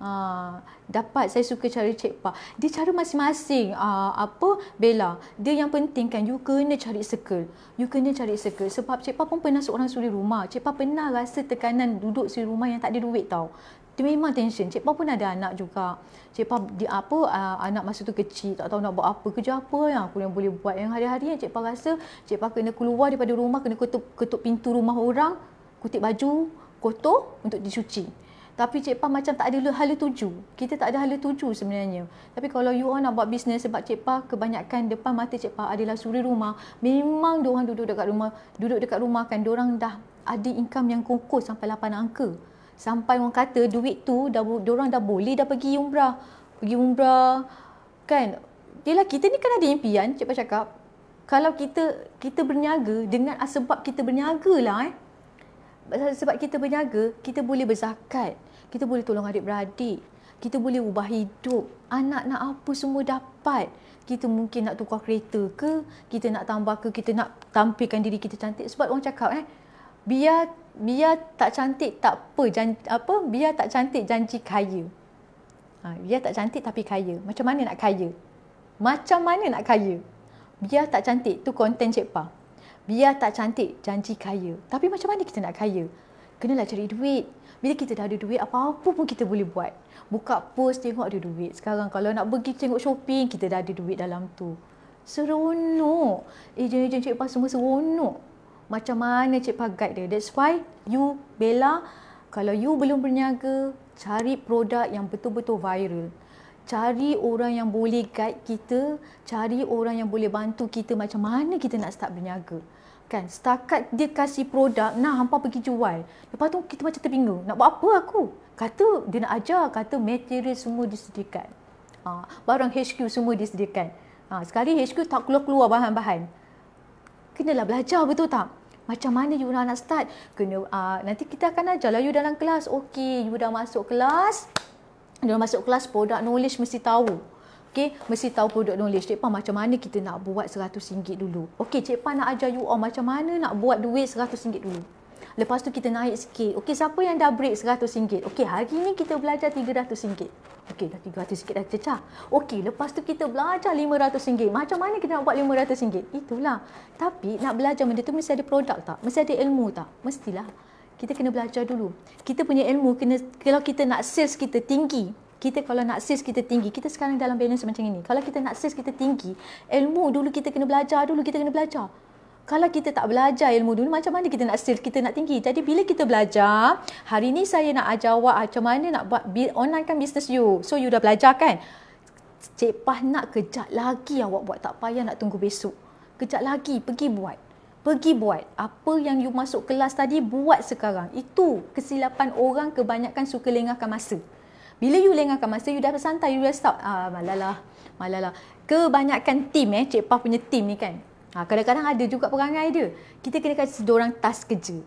Ah, dapat saya suka cara Cik Pa. Dia cara masing-masing. Uh, apa Bella, dia yang penting kan you kena cari circle. You kena cari circle sebab Cik Pa pun pernah seorang suri rumah. Cik Pa pernah rasa tekanan duduk suri rumah yang tak ada duit tau. Dia memang tension. Cik Pa pun ada anak juga. Cik Pa dia apa ah, anak masa tu kecil tak tahu nak buat apa kerja apa yang aku yang boleh buat yang hari-hari yang Cik Pa rasa Cik Pa kena keluar daripada rumah kena ketuk, ketuk pintu rumah orang kutip baju kotor untuk dicuci. Tapi Cik Pa macam tak ada hala tuju. Kita tak ada hala tuju sebenarnya. Tapi kalau you all nak buat bisnes sebab Cik Pa kebanyakan depan mata Cik Pa adalah suri rumah. Memang diorang duduk dekat rumah. Duduk dekat rumah kan diorang dah ada income yang kukus sampai 8 angka. Sampai orang kata duit tu dah, diorang dah boleh dah pergi umrah. Pergi umrah kan. Yelah kita ni kan ada impian Cik Pa cakap. Kalau kita kita berniaga dengan sebab kita berniaga lah eh sebab kita berniaga kita boleh berzakat kita boleh tolong adik-beradik, kita boleh ubah hidup, anak nak apa semua dapat. Kita mungkin nak tukar kereta ke, kita nak tambah ke, kita nak tampilkan diri kita cantik sebab orang cakap eh biar biar tak cantik tak apa janji, apa biar tak cantik janji kaya. Ha, biar tak cantik tapi kaya. Macam mana nak kaya? Macam mana nak kaya? Biar tak cantik tu konten Cik Pa. Biar tak cantik janji kaya. Tapi macam mana kita nak kaya? Kenalah cari duit bila kita dah ada duit apa-apa pun kita boleh buat buka pos, tengok ada duit sekarang kalau nak pergi tengok shopping kita dah ada duit dalam tu seronok ejen-ejen cik pa semua seronok macam mana cik pa guide dia that's why you bella kalau you belum berniaga cari produk yang betul-betul viral cari orang yang boleh guide kita cari orang yang boleh bantu kita macam mana kita nak start berniaga kan setakat dia kasih produk nah hampa pergi jual lepas tu kita macam terbingung nak buat apa aku kata dia nak ajar kata material semua disediakan ha, barang HQ semua disediakan ha, sekali HQ tak keluar-keluar bahan-bahan kenalah belajar betul tak macam mana you nak start kena uh, nanti kita akan ajar lah you dalam kelas okey you dah masuk kelas dah masuk kelas produk knowledge mesti tahu Okay, mesti tahu produk knowledge. Cik Pan macam mana kita nak buat RM100 dulu. Okay, Cik Pan nak ajar you all macam mana nak buat duit RM100 dulu. Lepas tu kita naik sikit. Okay, siapa yang dah break RM100? Okay, hari ni kita belajar RM300. Okay, dah RM300 dah cecah. Okay, lepas tu kita belajar RM500. Macam mana kita nak buat RM500? Itulah. Tapi nak belajar benda tu mesti ada produk tak? Mesti ada ilmu tak? Mestilah. Kita kena belajar dulu. Kita punya ilmu, kena, kalau kita nak sales kita tinggi, kita kalau nak sales kita tinggi kita sekarang dalam balance macam ini kalau kita nak sales kita tinggi ilmu dulu kita kena belajar dulu kita kena belajar kalau kita tak belajar ilmu dulu macam mana kita nak sales kita nak tinggi jadi bila kita belajar hari ni saya nak ajar awak ah, macam mana nak buat online kan business you so you dah belajar kan Cik Pah nak kejap lagi awak buat tak payah nak tunggu besok kejap lagi pergi buat Pergi buat. Apa yang you masuk kelas tadi, buat sekarang. Itu kesilapan orang kebanyakan suka lengahkan masa. Bila you lengahkan masa, you dah bersantai, you dah stop. Ah, malalah, malalah. Kebanyakan tim eh, Cik Puff punya tim ni kan. Ha, kadang-kadang ada juga perangai dia. Kita kena kasi seorang task kerja.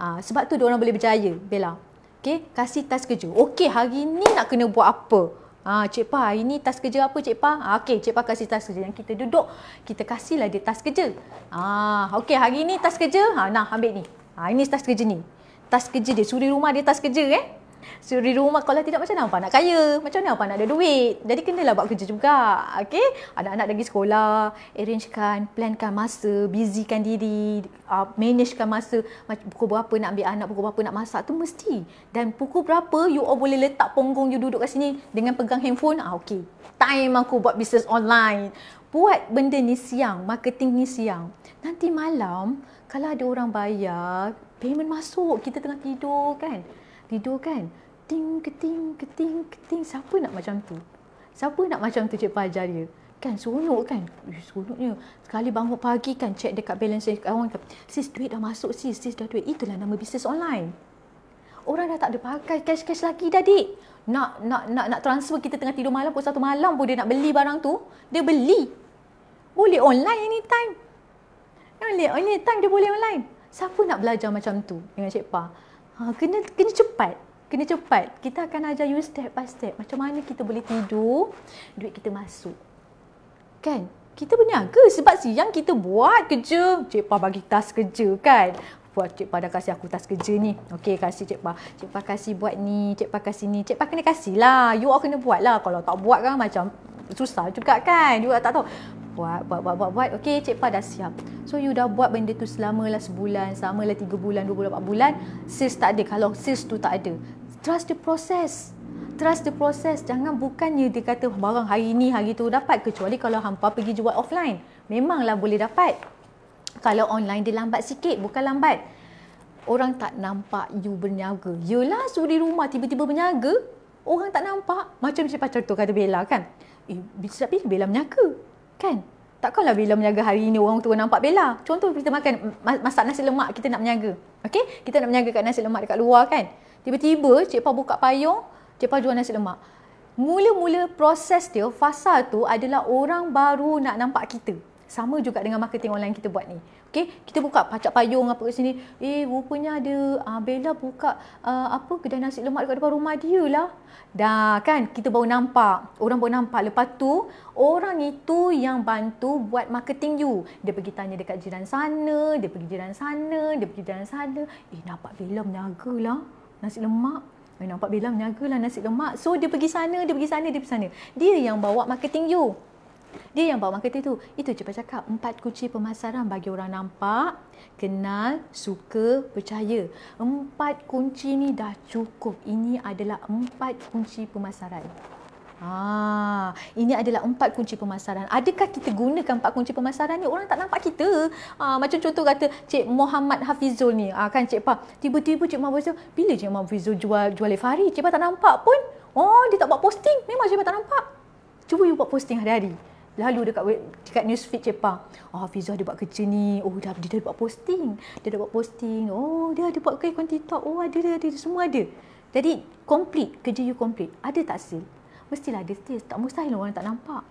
Ha, sebab tu orang boleh berjaya, Bella. Okay, kasih tas kerja. Okay, hari ni nak kena buat apa? Ha, Cik Pa, hari ni tas kerja apa Cik Pa? Ha, okay, Cik Pa kasi task kerja. Yang kita duduk, kita kasihlah dia tas kerja. Ha, okay, hari ni tas kerja. Ha, nah, ambil ni. Ha, ini tas kerja ni. Tas kerja dia. Suri rumah dia tas kerja eh. Suri rumah kalau tidak macam mana apa nak kaya? Macam mana apa nak ada duit? Jadi kenalah buat kerja juga. okay? Anak-anak lagi sekolah, arrangekan, plankan masa, busykan diri, uh, managekan masa. Pukul berapa nak ambil anak, pukul berapa nak masak tu mesti. Dan pukul berapa you all boleh letak punggung you duduk kat sini dengan pegang handphone? Ah okey. Time aku buat bisnes online. Buat benda ni siang, marketing ni siang. Nanti malam kalau ada orang bayar, payment masuk, kita tengah tidur kan? tidur kan ting keting keting keting siapa nak macam tu siapa nak macam tu cik pajar dia kan seronok kan Ih, eh, seronoknya sekali bangun pagi kan cek dekat balance account kan sis duit dah masuk sis sis dah duit itulah nama bisnes online orang dah tak ada pakai cash cash lagi dah dik nak nak nak nak transfer kita tengah tidur malam pun satu malam pun dia nak beli barang tu dia beli boleh online anytime boleh online time dia boleh online siapa nak belajar macam tu dengan cik pajar Ha, kena kena cepat. Kena cepat. Kita akan ajar you step by step. Macam mana kita boleh tidur, duit kita masuk. Kan? Kita punya berniaga sebab siang kita buat kerja. Cik Pa bagi tas kerja kan? Buat Cik Pa dah kasih aku tas kerja ni. Okey, kasih Cik Pa. Cik Pa kasih buat ni, Cik Pa kasih ni. Cik Pa kena kasih lah. You all kena buat lah. Kalau tak buat kan macam susah juga kan. You all tak tahu buat buat buat buat buat okey cik pa dah siap so you dah buat benda tu selama lah sebulan selama lah tiga bulan dua bulan empat bulan sis tak ada kalau sis tu tak ada trust the process trust the process jangan bukannya dia kata barang hari ni hari tu dapat kecuali kalau hampa pergi jual offline memanglah boleh dapat kalau online dia lambat sikit bukan lambat orang tak nampak you berniaga yelah suruh di rumah tiba-tiba berniaga orang tak nampak macam cik pa contoh kata Bella kan Eh, tapi Bella menyaka. Kan? Takkanlah bila menyaga hari ini orang tua nampak bela. Contoh kita makan masak nasi lemak kita nak menyaga. Okey? Kita nak menyaga kat nasi lemak dekat luar kan? Tiba-tiba Cik Pa buka payung, Cik Pa jual nasi lemak. Mula-mula proses dia, fasa tu adalah orang baru nak nampak kita. Sama juga dengan marketing online kita buat ni. Okay, kita buka pacak payung apa kat sini. Eh, rupanya ada uh, Bella buka uh, apa kedai nasi lemak dekat depan rumah dia lah. Dah kan, kita baru nampak. Orang baru nampak. Lepas tu, orang itu yang bantu buat marketing you. Dia pergi tanya dekat jiran sana, dia pergi jiran sana, dia pergi jiran sana. Eh, nampak Bella meniaga lah nasi lemak. Eh, nampak Bella meniaga lah nasi lemak. So, dia pergi sana, dia pergi sana, dia pergi sana. Dia yang bawa marketing you. Dia yang bawa marketing tu. Itu je cakap. Empat kunci pemasaran bagi orang nampak, kenal, suka, percaya. Empat kunci ni dah cukup. Ini adalah empat kunci pemasaran. Ah, ini adalah empat kunci pemasaran. Adakah kita gunakan empat kunci pemasaran ni orang tak nampak kita? Ah, macam contoh kata Cik Muhammad Hafizul ni, ah, kan Cik Pa. Tiba-tiba Cik Muhammad Hafizul, bila Cik Muhammad Hafizul jual jual lefari, Cik Pa tak nampak pun. Oh, dia tak buat posting. Memang Cik Pa tak nampak. Cuba you buat posting hari-hari lalu dekat dekat news feed Cepa, ah, Oh Hafiza dia buat kerja ni. Oh dia, dia, dia buat posting. Dia dah buat posting. Oh dia ada buat akaun TikTok. Oh ada dia ada, ada semua ada. Jadi complete kerja you complete. Ada tak still? Mestilah ada still. Tak mustahil orang tak nampak.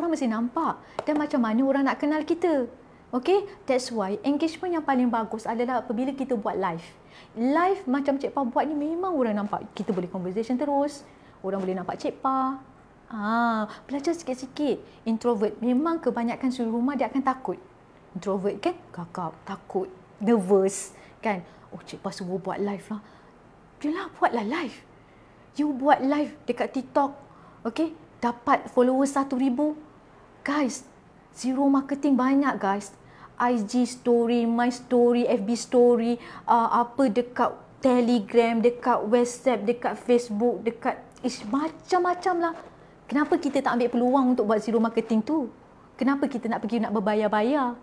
Orang mesti nampak. Dan macam mana orang nak kenal kita? Okay, that's why engagement yang paling bagus adalah apabila kita buat live. Live macam Cepa buat ni memang orang nampak. Kita boleh conversation terus. Orang boleh nampak Cepa. Ah, belajar sikit-sikit introvert. Memang kebanyakan suruh rumah dia akan takut. Introvert kan? Kakak takut, nervous kan? Oh, cik pasal gua buat live lah. Yalah, buatlah live. You buat live dekat TikTok. Okay? Dapat followers satu ribu. Guys, zero marketing banyak guys. IG story, my story, FB story, uh, apa dekat Telegram, dekat WhatsApp, dekat Facebook, dekat is macam-macam lah. Kenapa kita tak ambil peluang untuk buat zero marketing tu? Kenapa kita nak pergi nak berbayar-bayar?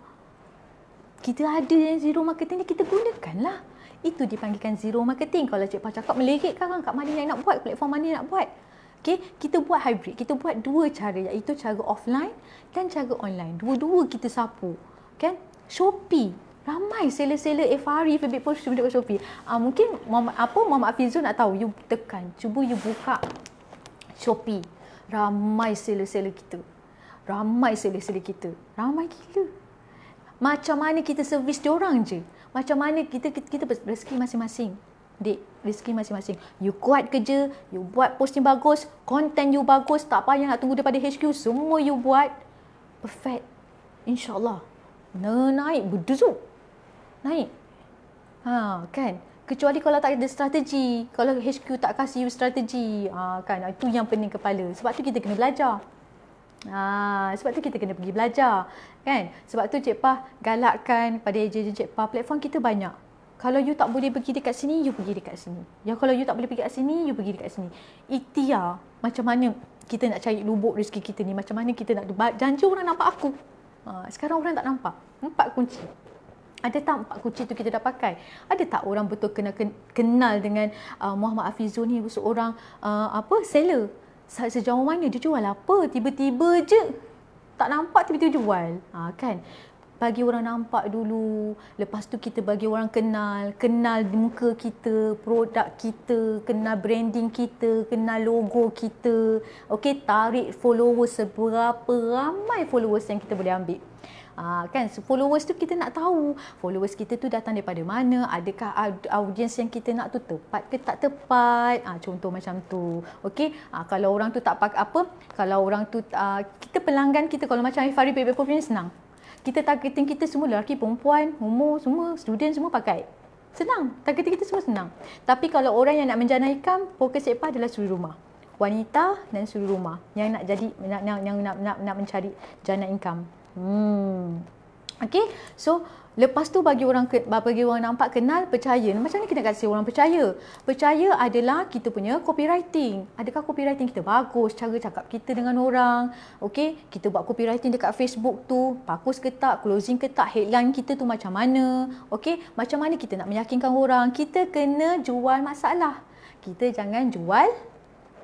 Kita ada yang zero marketing ni, kita gunakan lah. Itu dipanggilkan zero marketing. Kalau Cik Pah cakap, melirik sekarang kat mana yang nak buat, platform mana yang nak buat. Okay, kita buat hybrid. Kita buat dua cara, iaitu cara offline dan cara online. Dua-dua kita sapu. Kan? Shopee. Ramai seller-seller FRE, Fabric Perfume dekat Shopee. Uh, mungkin Muhammad, apa Muhammad Afizul nak tahu, you tekan. Cuba you buka Shopee ramai seller-seller kita. Ramai seller-seller kita. Ramai gila. Macam mana kita servis dia orang je? Macam mana kita kita, kita rezeki masing-masing. Dek, rezeki masing-masing. You kuat kerja, you buat posting bagus, content you bagus, tak payah nak tunggu daripada HQ, semua you buat perfect. InsyaAllah. Naik, berduzuk. Naik. Ha, kan? Okay kecuali kalau tak ada strategi kalau HQ tak kasih you strategi ah kan itu yang pening kepala sebab tu kita kena belajar ah sebab tu kita kena pergi belajar kan sebab tu cik pa galakkan pada ejen-ejen cik pa platform kita banyak kalau you tak boleh pergi dekat sini you pergi dekat sini ya kalau you tak boleh pergi dekat sini you pergi dekat sini itia macam mana kita nak cari lubuk rezeki kita ni macam mana kita nak janji orang nampak aku ah sekarang orang tak nampak empat kunci ada tak empat kucing tu kita dah pakai? Ada tak orang betul kena kenal dengan uh, Muhammad Afizul ni seorang uh, apa seller? Se- sejauh mana dia jual apa? Tiba-tiba je tak nampak tiba-tiba jual. Ha, kan? bagi orang nampak dulu lepas tu kita bagi orang kenal kenal muka kita produk kita kenal branding kita kenal logo kita okey tarik followers seberapa ramai followers yang kita boleh ambil Ah uh, kan followers tu kita nak tahu followers kita tu datang daripada mana adakah audiens yang kita nak tu tepat ke tak tepat ah contoh macam tu Okay, uh, ah, kalau orang tu tak pakai apa kalau orang tu uh, kita pelanggan kita kalau macam Ifari Baby Pop ni senang kita targeting kita semua lelaki, perempuan, homo, semua student semua pakai. Senang. Targeting kita semua senang. Tapi kalau orang yang nak menjana ikan, fokus siapa adalah suri rumah. Wanita dan suri rumah yang nak jadi, yang, yang, nak, nak, nak mencari jana income. Hmm. Okay, so lepas tu bagi orang bagi orang nampak kenal percaya. Macam ni kita kasi orang percaya. Percaya adalah kita punya copywriting. Adakah copywriting kita bagus? Cara cakap kita dengan orang. Okay, kita buat copywriting dekat Facebook tu. Bagus ke tak? Closing ke tak? Headline kita tu macam mana? Okay, macam mana kita nak meyakinkan orang? Kita kena jual masalah. Kita jangan jual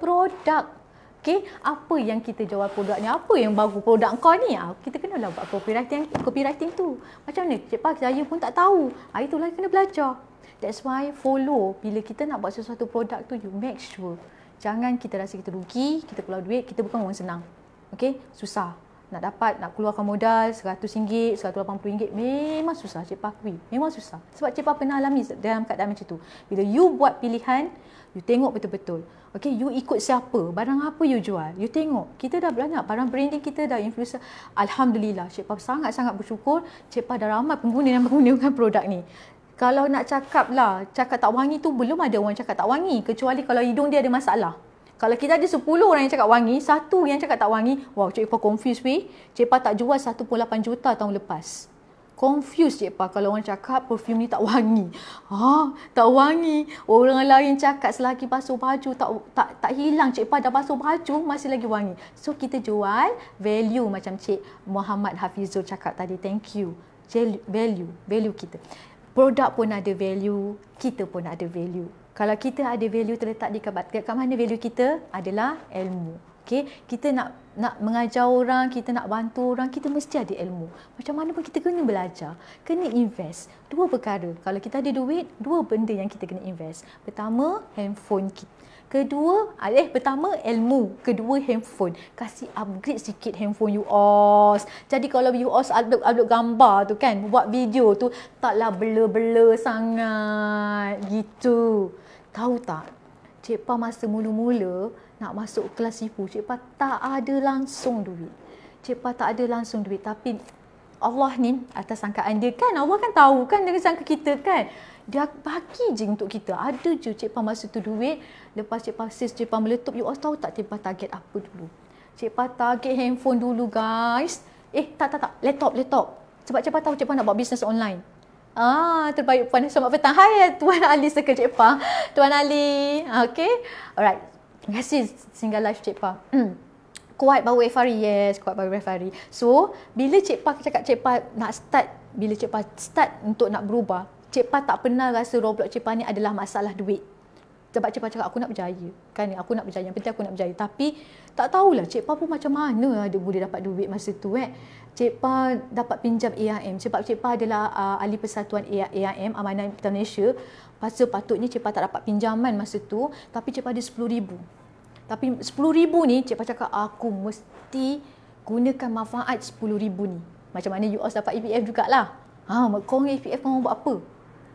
produk okey apa yang kita jual produknya apa yang bagus produk kau ni ah kita kena lah buat copywriting copywriting tu macam mana cik pak saya pun tak tahu ah itulah kena belajar that's why follow bila kita nak buat sesuatu produk tu you make sure jangan kita rasa kita rugi kita keluar duit kita bukan orang senang okey susah nak dapat nak keluarkan modal RM100, RM180 memang susah Cik Pak Memang susah. Sebab Cik Pak pernah alami dalam keadaan macam tu. Bila you buat pilihan, you tengok betul-betul. Okay, you ikut siapa? Barang apa you jual? You tengok. Kita dah banyak barang branding kita dah influencer. Alhamdulillah, Cik Pah sangat-sangat bersyukur. Cik Pah dah ramai pengguna yang menggunakan produk ni. Kalau nak cakap lah, cakap tak wangi tu belum ada orang cakap tak wangi. Kecuali kalau hidung dia ada masalah. Kalau kita ada 10 orang yang cakap wangi, satu yang cakap tak wangi, wow, Cik Pah confused weh. Cik Pah tak jual 1.8 juta tahun lepas confused je pak kalau orang cakap perfume ni tak wangi. Ha, tak wangi. Orang lain cakap selagi basuh baju tak tak tak hilang cik pak dah basuh baju masih lagi wangi. So kita jual value macam cik Muhammad Hafizul cakap tadi. Thank you. Value, value kita. Produk pun ada value, kita pun ada value. Kalau kita ada value terletak di kat, kat mana value kita adalah ilmu. Okay, kita nak nak mengajar orang, kita nak bantu orang, kita mesti ada ilmu. Macam mana pun kita kena belajar, kena invest. Dua perkara. Kalau kita ada duit, dua benda yang kita kena invest. Pertama, handphone kita. Kedua, ah, eh pertama ilmu. Kedua, handphone. Kasih upgrade sikit handphone you all. Jadi kalau you all upload, upload gambar tu kan, buat video tu, taklah blur-blur sangat. Gitu. Tahu tak? Cik Pa masa mula-mula, nak masuk kelas sifu. Cik Pa tak ada langsung duit. Cik Pa tak ada langsung duit. Tapi Allah ni atas sangkaan dia kan. Allah kan tahu kan dengan sangka kita kan. Dia bagi je untuk kita. Ada je Cik Pa masa tu duit. Lepas Cik Pa sis, Cik Pa meletup. You all tahu tak Cik Pa target apa dulu? Cik Pa target handphone dulu guys. Eh tak tak tak. Laptop, laptop. Sebab Cik Pa tahu Cik Pa nak buat bisnes online. Ah, terbaik Puan. Selamat petang. Hai Tuan Ali Circle Cik Tuan Ali. Okay. Alright. Terima kasih sehingga live Cik Pa. Hmm. Kuat bau Efari, yes. Kuat bau Efari. So, bila Cik Pa cakap Cik Pa nak start, bila Cik Pa start untuk nak berubah, Cik Pa tak pernah rasa roblox Cik Pa ni adalah masalah duit. Sebab Cik Pa cakap, aku nak berjaya. Kan, aku nak berjaya. Yang penting aku nak berjaya. Tapi, tak tahulah Cik Pa pun macam mana dia boleh dapat duit masa tu eh. Cik Pa dapat pinjam AIM sebab Cik Pa adalah uh, ahli persatuan AIM Amanah Indonesia. Pasal patutnya Cik Pa tak dapat pinjaman masa tu tapi Cik Pa ada RM10,000. Tapi RM10,000 ni Cik Pa cakap aku mesti gunakan manfaat RM10,000 ni. Macam mana you all dapat EPF jugalah. Ha, korang EPF korang buat apa?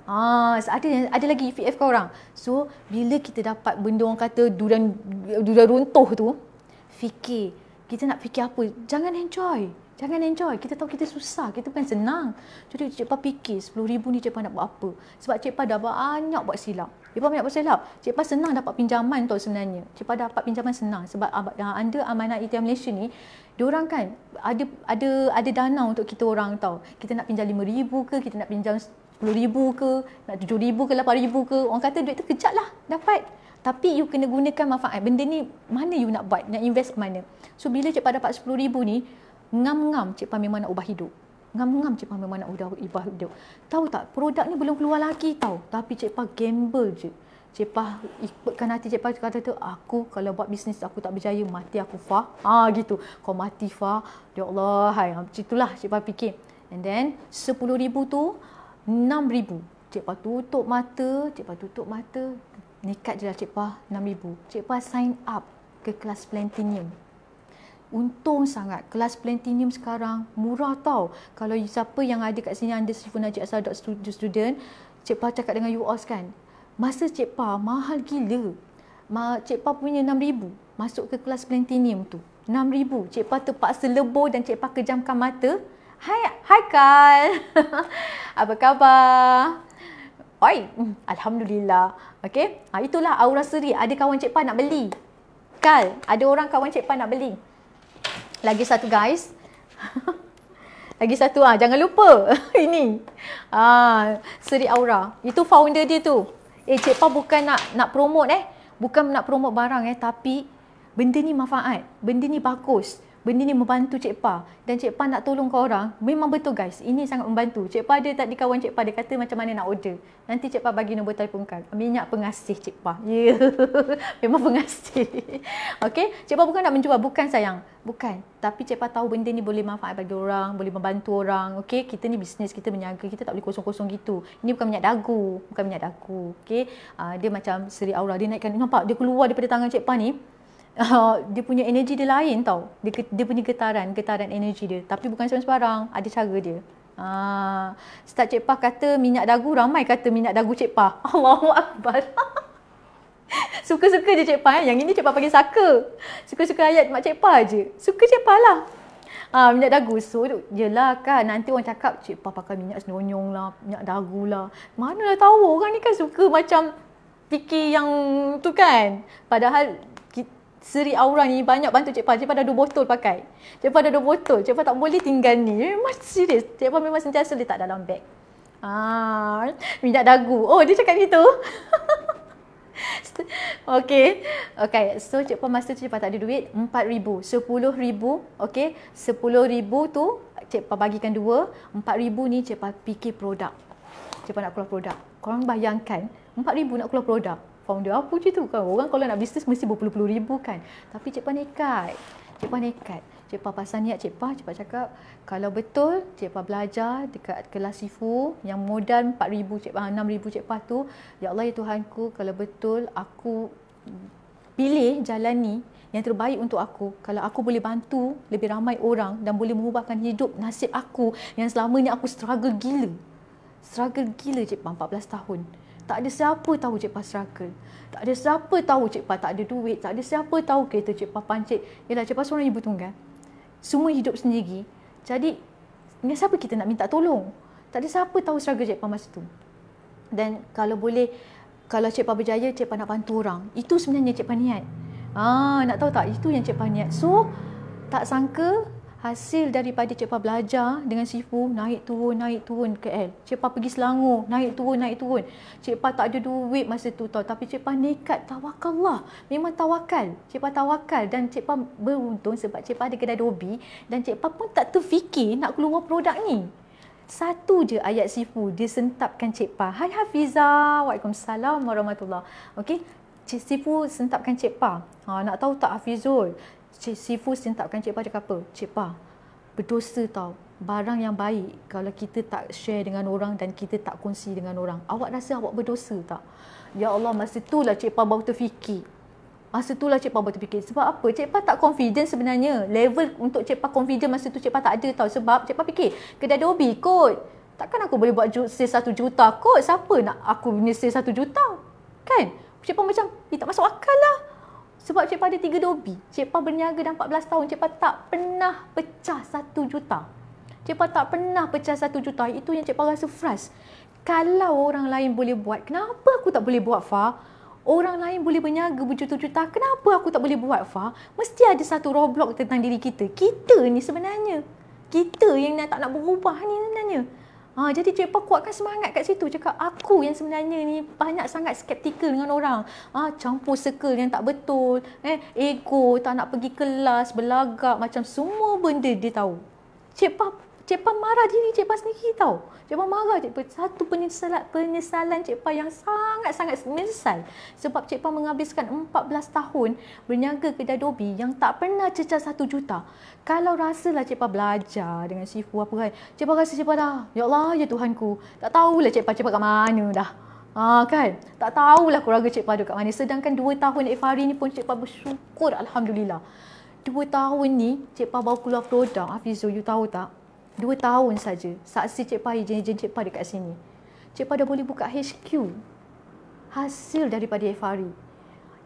Ha, ada, ada lagi EPF orang. So, bila kita dapat benda orang kata durian, durian runtuh tu, fikir kita nak fikir apa jangan enjoy Jangan enjoy. Kita tahu kita susah. Kita bukan senang. Jadi Cik Pa fikir RM10,000 ni Cik Pa nak buat apa. Sebab Cik Pa dah banyak buat silap. Cik Pa banyak buat silap. Cik Pa senang dapat pinjaman tu sebenarnya. Cik Pa dapat pinjaman senang. Sebab uh, ah, anda ah, amanah ETM Malaysia ni, Orang kan ada ada ada dana untuk kita orang tau. Kita nak pinjam RM5,000 ke, kita nak pinjam RM10,000 ke, nak RM7,000 ke, RM8,000 ke. Orang kata duit tu kejap lah dapat. Tapi you kena gunakan manfaat. Benda ni mana you nak buat? Nak invest mana? So bila Cik Pan dapat RM10,000 ni, ngam-ngam Cik Pan memang nak ubah hidup. Ngam-ngam Cik Pan memang nak ubah hidup. Tahu tak, produk ni belum keluar lagi tau. Tapi Cik Pan gamble je. Cik Pah ikutkan hati Cik Pah kata tu aku kalau buat bisnes aku tak berjaya mati aku fah. ha gitu kau mati fah. ya Allah hai macam ha, itulah Cik Pah fikir and then 10000 tu 6000 Cik Pah tutup mata Cik Pah tutup mata nekat je lah Cik Pah 6000 Cik Pah sign up ke kelas platinum Untung sangat kelas platinum sekarang murah tau. Kalau siapa yang ada kat sini anda Sifu Najib Asal student, Cik Pa cakap dengan you all kan. Masa Cik Pa mahal gila. Ma Cik Pa punya 6000 masuk ke kelas platinum tu. 6000. Cik Pa terpaksa lebur dan Cik Pa kejamkan mata. Hai, hai Kal. Apa khabar? Oi, mm, Alhamdulillah. Okay, ha, itulah aura seri. Ada kawan Cik Pan nak beli. Kal, ada orang kawan Cik Pan nak beli. Lagi satu guys. Lagi satu ah, jangan lupa ini. Ah, Seri Aura. Itu founder dia tu. Eh Cik Pa bukan nak nak promote eh. Bukan nak promote barang eh, tapi benda ni manfaat. Benda ni bagus benda ni membantu Cik Pa dan Cik Pa nak tolong kau orang memang betul guys ini sangat membantu Cik Pa ada tadi kawan Cik Pa dia kata macam mana nak order nanti Cik Pa bagi nombor telefon kau minyak pengasih Cik Pa ya yeah. memang pengasih Okay, Cik Pa bukan nak menjual bukan sayang bukan tapi Cik Pa tahu benda ni boleh manfaat bagi orang boleh membantu orang Okay, kita ni bisnes kita berniaga kita tak boleh kosong-kosong gitu ini bukan minyak dagu bukan minyak dagu Okay, uh, ah, dia macam seri aura dia naikkan nampak dia keluar daripada tangan Cik Pa ni uh, dia punya energi dia lain tau. Dia, dia punya getaran, getaran energi dia. Tapi bukan sembarang, ada cara dia. Uh, Ustaz Cik Pah kata minyak dagu, ramai kata minyak dagu Cik Pah. Allahuakbar. Suka-suka je Cik Pah. Eh? Yang ini Cik Pah panggil saka. Suka-suka ayat mak Cik Pah je. Suka Cik Pah lah. Ha, minyak dagu. So, yelah kan. Nanti orang cakap, Cik Pah pakai minyak senonyong lah. Minyak dagu lah. Manalah tahu orang ni kan suka macam fikir yang tu kan. Padahal Seri Aura ni banyak bantu Cik Pa. Cik Pa dah dua botol pakai. Cik Pa dah dua botol. Cik Pa tak boleh tinggal ni. Memang serius. Cik Pa memang sentiasa letak dalam beg. Ah, minyak dagu. Oh, dia cakap gitu. okay. Okay. So, Cik Pa masa tu Cik Pa tak ada duit. RM4,000. RM10,000. Okay. RM10,000 tu Cik Pa bagikan dua. RM4,000 ni Cik Pa fikir produk. Cik Pa nak keluar produk. Korang bayangkan. RM4,000 nak keluar produk platform dia apa je tu kan orang kalau nak bisnes mesti berpuluh-puluh ribu kan tapi cik pa nekat cik pa nekat cik pa pasal niat cik pa cik pa cakap kalau betul cik pa belajar dekat kelas sifu yang modal 4000 cik pa 6000 cik pa tu ya Allah ya Tuhanku kalau betul aku pilih jalan ni yang terbaik untuk aku kalau aku boleh bantu lebih ramai orang dan boleh mengubahkan hidup nasib aku yang selama ni aku struggle gila struggle gila Cik Pan 14 tahun. Tak ada siapa tahu Cik Pan struggle. Tak ada siapa tahu Cik Pan tak ada duit. Tak ada siapa tahu kereta Cik Pan pancit. Yelah Cik Pan seorang ibu tunggal. Semua hidup sendiri. Jadi, dengan siapa kita nak minta tolong? Tak ada siapa tahu struggle Cik Pan masa tu. Dan kalau boleh, kalau Cik Pan berjaya, Cik Pan nak bantu orang. Itu sebenarnya Cik Pan niat. Ah, nak tahu tak? Itu yang Cik Pan niat. So, tak sangka hasil daripada Cik Pah belajar dengan sifu naik turun naik turun KL. Cik Pah pergi Selangor naik turun naik turun. Cik Pah tak ada duit masa tu tau tapi Cik Pah nekat tawakal lah. Memang tawakal. Cik Pah tawakal dan Cik Pah beruntung sebab Cik Pah ada kedai dobi dan Cik Pah pun tak terfikir nak keluar produk ni. Satu je ayat sifu dia sentapkan Cik Pah. Hai Hafiza, Waalaikumsalam warahmatullahi. okay Cik Sifu sentapkan Cik Pah. Ha, nak tahu tak Hafizul? Cik Sifu sintapkan Cik Pa cakap apa? Cik Pa, berdosa tau. Barang yang baik kalau kita tak share dengan orang dan kita tak kongsi dengan orang. Awak rasa awak berdosa tak? Ya Allah, masa itulah Cik Pa baru terfikir. Masa itulah Cik Pa baru terfikir. Sebab apa? Cik Pa tak confident sebenarnya. Level untuk Cik Pa confident masa itu Cik Pa tak ada tau. Sebab Cik Pa fikir, kedai ada hobi kot. Takkan aku boleh buat sale satu juta kot. Siapa nak aku punya sale satu juta? Kan? Cik Pa macam, eh tak masuk akal lah. Sebab Cik Pah ada tiga dobi. Cik Pah berniaga dah 14 tahun. Cik Pah tak pernah pecah satu juta. Cik Pah tak pernah pecah satu juta. Itu yang Cik Pah rasa frust. Kalau orang lain boleh buat, kenapa aku tak boleh buat, Fah? Orang lain boleh berniaga berjuta-juta, kenapa aku tak boleh buat, Fah? Mesti ada satu roblox tentang diri kita. Kita ni sebenarnya. Kita yang tak nak berubah ni sebenarnya. Ha, jadi Cik Pa kuatkan semangat kat situ. Cakap aku yang sebenarnya ni banyak sangat skeptikal dengan orang. Ha, campur sekel yang tak betul. Eh, ego tak nak pergi kelas, berlagak macam semua benda dia tahu. Cik Pa Cik Pa marah diri Cik Pa sendiri tau. Cik Pa marah Cik Pa. Satu penyesalan, penyesalan Cik Pa yang sangat-sangat menyesal. Sebab Cik Pa menghabiskan 14 tahun berniaga kedai dobi yang tak pernah cecah 1 juta. Kalau rasalah Cik Pa belajar dengan sifu apa kan. Cik Pa rasa Cik Pa dah. Ya Allah, ya Tuhanku. Tak tahulah Cik Pa, Cik Pa kat mana dah. Ha, kan? Tak tahulah keluarga Cik Pa ada kat mana. Sedangkan 2 tahun Ifari ni pun Cik Pa bersyukur Alhamdulillah. Dua tahun ni, Cik Pa baru keluar produk. Hafizul, you tahu tak? Dua tahun saja saksi Cik Pai, jenis-jenis Cik Pai dekat sini. Cik Pai dah boleh buka HQ. Hasil daripada FRE.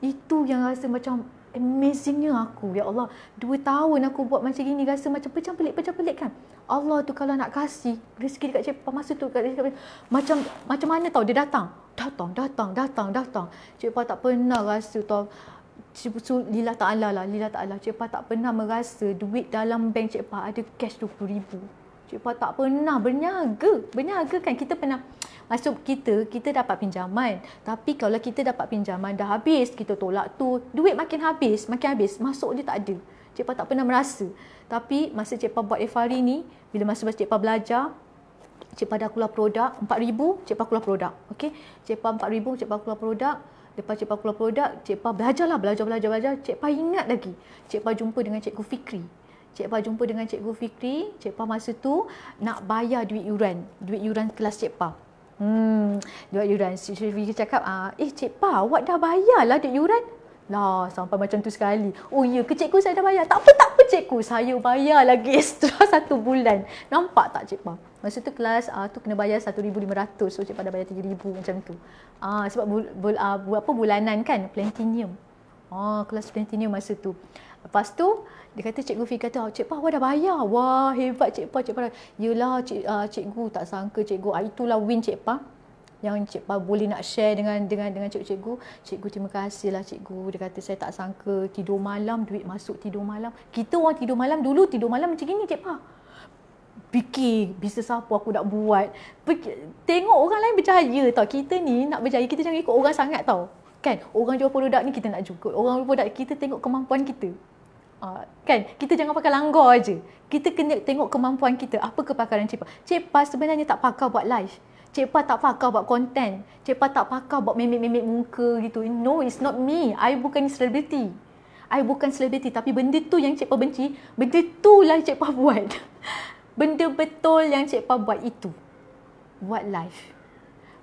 Itu yang rasa macam amazingnya aku. Ya Allah, dua tahun aku buat macam ini rasa macam pecah pelik, pecah pelik kan. Allah tu kalau nak kasih rezeki dekat Cik Pai masa tu dekat Cik Pai. Macam, macam mana tau dia datang? Datang, datang, datang, datang. Cik Pai tak pernah rasa tau. Cik so, Lila Ta'ala lah, Lila Ta'ala. Cik Pai tak pernah merasa duit dalam bank Cik Pai ada cash RM20,000. Cikgu tak pernah berniaga. Berniaga kan kita pernah masuk kita kita dapat pinjaman. Tapi kalau kita dapat pinjaman dah habis kita tolak tu, duit makin habis, makin habis, masuk je tak ada. Cikgu tak pernah merasa. Tapi masa cikgu buat FRI ni, bila masa masa cikgu belajar, cikgu dah keluar produk 4000, cikgu keluar produk. okay? Okey. Cikgu 4000, cikgu keluar produk. Lepas cikgu keluar produk, cikgu belajarlah, belajar-belajar belajar. Cikgu ingat lagi. Cikgu jumpa dengan cikgu Fikri. Cik Pa jumpa dengan Cikgu Fikri, Cik Pa masa tu nak bayar duit yuran, duit yuran kelas Cik Pa. Hmm, duit yuran. Cik Fikri cakap, ah, eh Cik Pa, awak dah bayarlah duit yuran. Lah, sampai macam tu sekali. Oh ya, ke Cikgu saya dah bayar. Tak apa, tak apa Cikgu, saya bayar lagi extra satu bulan. Nampak tak Cik Pa? Masa tu kelas uh, tu kena bayar RM1,500. So, Cik Pa dah bayar RM3,000 macam tu. Ah, uh, sebab bul, bul, uh, apa, bulanan kan, platinum. Ah, kelas platinum masa tu. Lepas tu, dia kata cikgu Fi kata, oh, cik Pah, awak dah bayar. Wah, hebat cik Pah, cik Pah. Yelah, cik, uh, cikgu tak sangka cikgu. Ah, itulah win cik Pah yang cik Pah boleh nak share dengan dengan dengan cik cikgu. Cikgu terima kasih lah cikgu. Dia kata saya tak sangka tidur malam duit masuk tidur malam. Kita orang tidur malam dulu tidur malam macam gini cik Pah. Fikir bisnes apa aku nak buat. Tengok orang lain berjaya tau. Kita ni nak berjaya kita jangan ikut orang sangat tau. Kan? Orang jual produk ni kita nak cukup. Orang jual produk kita tengok kemampuan kita. Ah, kan kita jangan pakai langgar aje kita kena tengok kemampuan kita apa kepakaran cepat cepat sebenarnya tak pakar buat live cepat tak pakar buat content cepat tak pakar buat memik-memik muka gitu no it's not me i bukan celebrity i bukan celebrity tapi benda tu yang cepat benci benda tu lah cepat buat benda betul yang cepat buat itu buat live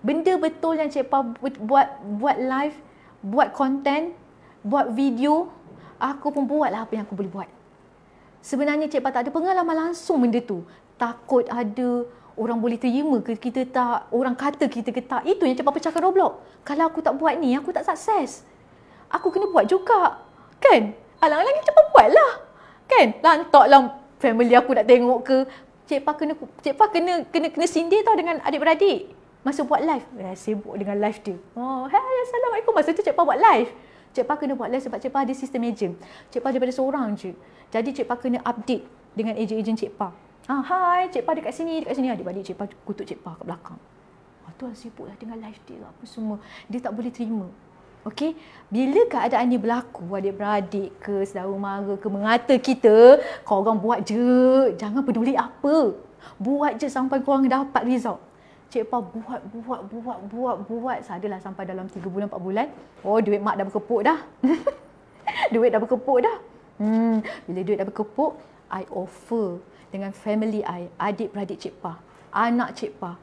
benda betul yang cepat buat buat live buat content buat video aku pun buatlah apa yang aku boleh buat. Sebenarnya Cik Pat tak ada pengalaman langsung benda tu. Takut ada orang boleh terima ke kita tak, orang kata kita ke tak. Itu yang Cik Pat pecahkan roblox. Kalau aku tak buat ni, aku tak sukses. Aku kena buat juga. Kan? Alang-alang Cik Pat buatlah. Kan? Lantaklah family aku nak tengok ke. Cik Pat kena, Cik Pat kena, kena, kena sindir tau dengan adik-beradik. Masa buat live. Eh, sibuk dengan live dia. Oh, hai, assalamualaikum. Masa tu Cik Pat buat live. Cik Pa kena buat les sebab Cik Pa ada sistem ejen. Cik Pa daripada seorang je. Jadi Cik Pa kena update dengan ejen-ejen Cik Pa. Ah, hai, Cik Pa dekat sini, dekat sini. ada adik Cik Pa kutuk Cik Pa kat belakang. Ah, tu lah lah dengan life dia apa semua. Dia tak boleh terima. Okey, bila keadaan ni berlaku, adik-beradik ke, saudara mara ke mengata kita, kau orang buat je, jangan peduli apa. Buat je sampai kau orang dapat result. Cik Pa buat, buat, buat, buat, buat. Sadalah sampai dalam 3 bulan, 4 bulan. Oh, duit mak dah berkepuk dah. duit dah berkepuk dah. Hmm, bila duit dah berkepuk, I offer dengan family I, adik-beradik Cik Pa, anak Cik Pa.